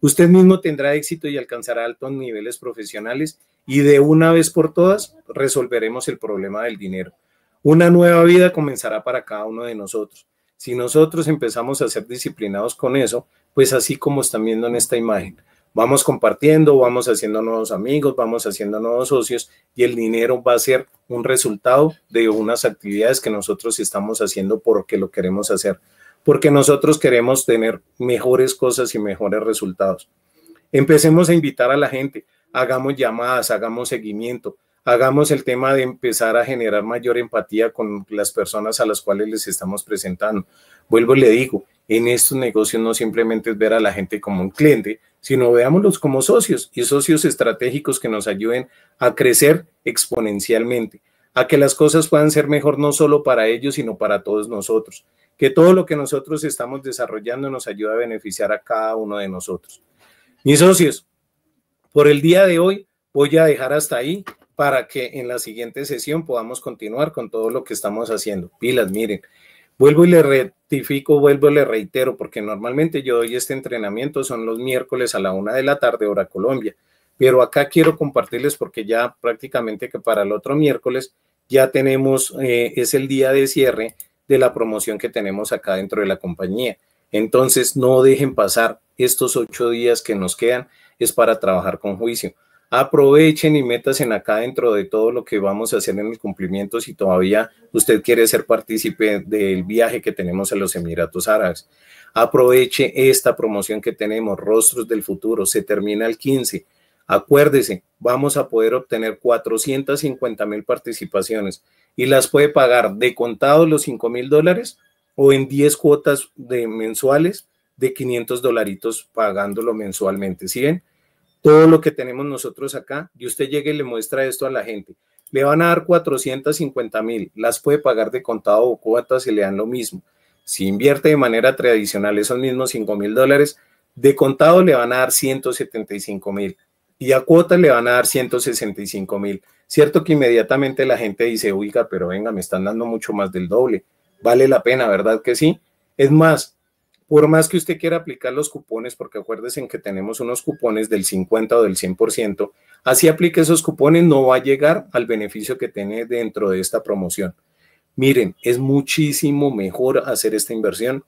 Usted mismo tendrá éxito y alcanzará altos niveles profesionales y de una vez por todas resolveremos el problema del dinero. Una nueva vida comenzará para cada uno de nosotros. Si nosotros empezamos a ser disciplinados con eso, pues así como están viendo en esta imagen, vamos compartiendo, vamos haciendo nuevos amigos, vamos haciendo nuevos socios y el dinero va a ser un resultado de unas actividades que nosotros estamos haciendo porque lo queremos hacer, porque nosotros queremos tener mejores cosas y mejores resultados. Empecemos a invitar a la gente, hagamos llamadas, hagamos seguimiento, hagamos el tema de empezar a generar mayor empatía con las personas a las cuales les estamos presentando. Vuelvo y le digo, en estos negocios no simplemente es ver a la gente como un cliente, sino veámoslos como socios y socios estratégicos que nos ayuden a crecer exponencialmente, a que las cosas puedan ser mejor no solo para ellos, sino para todos nosotros, que todo lo que nosotros estamos desarrollando nos ayuda a beneficiar a cada uno de nosotros. Mis socios, por el día de hoy voy a dejar hasta ahí para que en la siguiente sesión podamos continuar con todo lo que estamos haciendo. Pilas, miren, Vuelvo y le rectifico, vuelvo y le reitero, porque normalmente yo doy este entrenamiento, son los miércoles a la una de la tarde, hora Colombia. Pero acá quiero compartirles porque ya prácticamente que para el otro miércoles ya tenemos, eh, es el día de cierre de la promoción que tenemos acá dentro de la compañía. Entonces, no dejen pasar estos ocho días que nos quedan, es para trabajar con juicio aprovechen y métanse acá dentro de todo lo que vamos a hacer en el cumplimiento si todavía usted quiere ser partícipe del viaje que tenemos a los Emiratos Árabes. Aproveche esta promoción que tenemos, Rostros del Futuro, se termina el 15. Acuérdese, vamos a poder obtener 450 mil participaciones y las puede pagar de contado los 5 mil dólares o en 10 cuotas mensuales de 500 dolaritos pagándolo mensualmente. ¿Sí todo lo que tenemos nosotros acá y usted llegue y le muestra esto a la gente. Le van a dar 450 mil, las puede pagar de contado o cuotas y le dan lo mismo. Si invierte de manera tradicional esos mismos 5 mil dólares, de contado le van a dar 175 mil y a cuotas le van a dar 165 mil. Cierto que inmediatamente la gente dice, oiga, pero venga, me están dando mucho más del doble. Vale la pena, ¿verdad que sí? Es más, por más que usted quiera aplicar los cupones, porque acuérdese en que tenemos unos cupones del 50 o del 100%, así aplique esos cupones, no va a llegar al beneficio que tiene dentro de esta promoción. Miren, es muchísimo mejor hacer esta inversión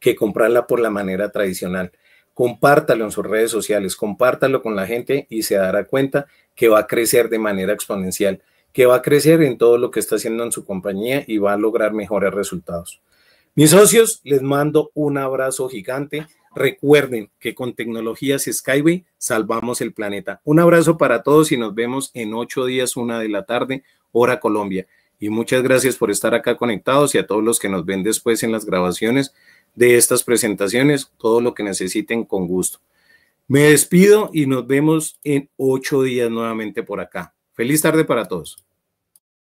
que comprarla por la manera tradicional. Compártalo en sus redes sociales, compártalo con la gente y se dará cuenta que va a crecer de manera exponencial, que va a crecer en todo lo que está haciendo en su compañía y va a lograr mejores resultados. Mis socios, les mando un abrazo gigante. Recuerden que con tecnologías Skyway salvamos el planeta. Un abrazo para todos y nos vemos en ocho días, una de la tarde, hora Colombia. Y muchas gracias por estar acá conectados y a todos los que nos ven después en las grabaciones de estas presentaciones, todo lo que necesiten con gusto. Me despido y nos vemos en ocho días nuevamente por acá. Feliz tarde para todos.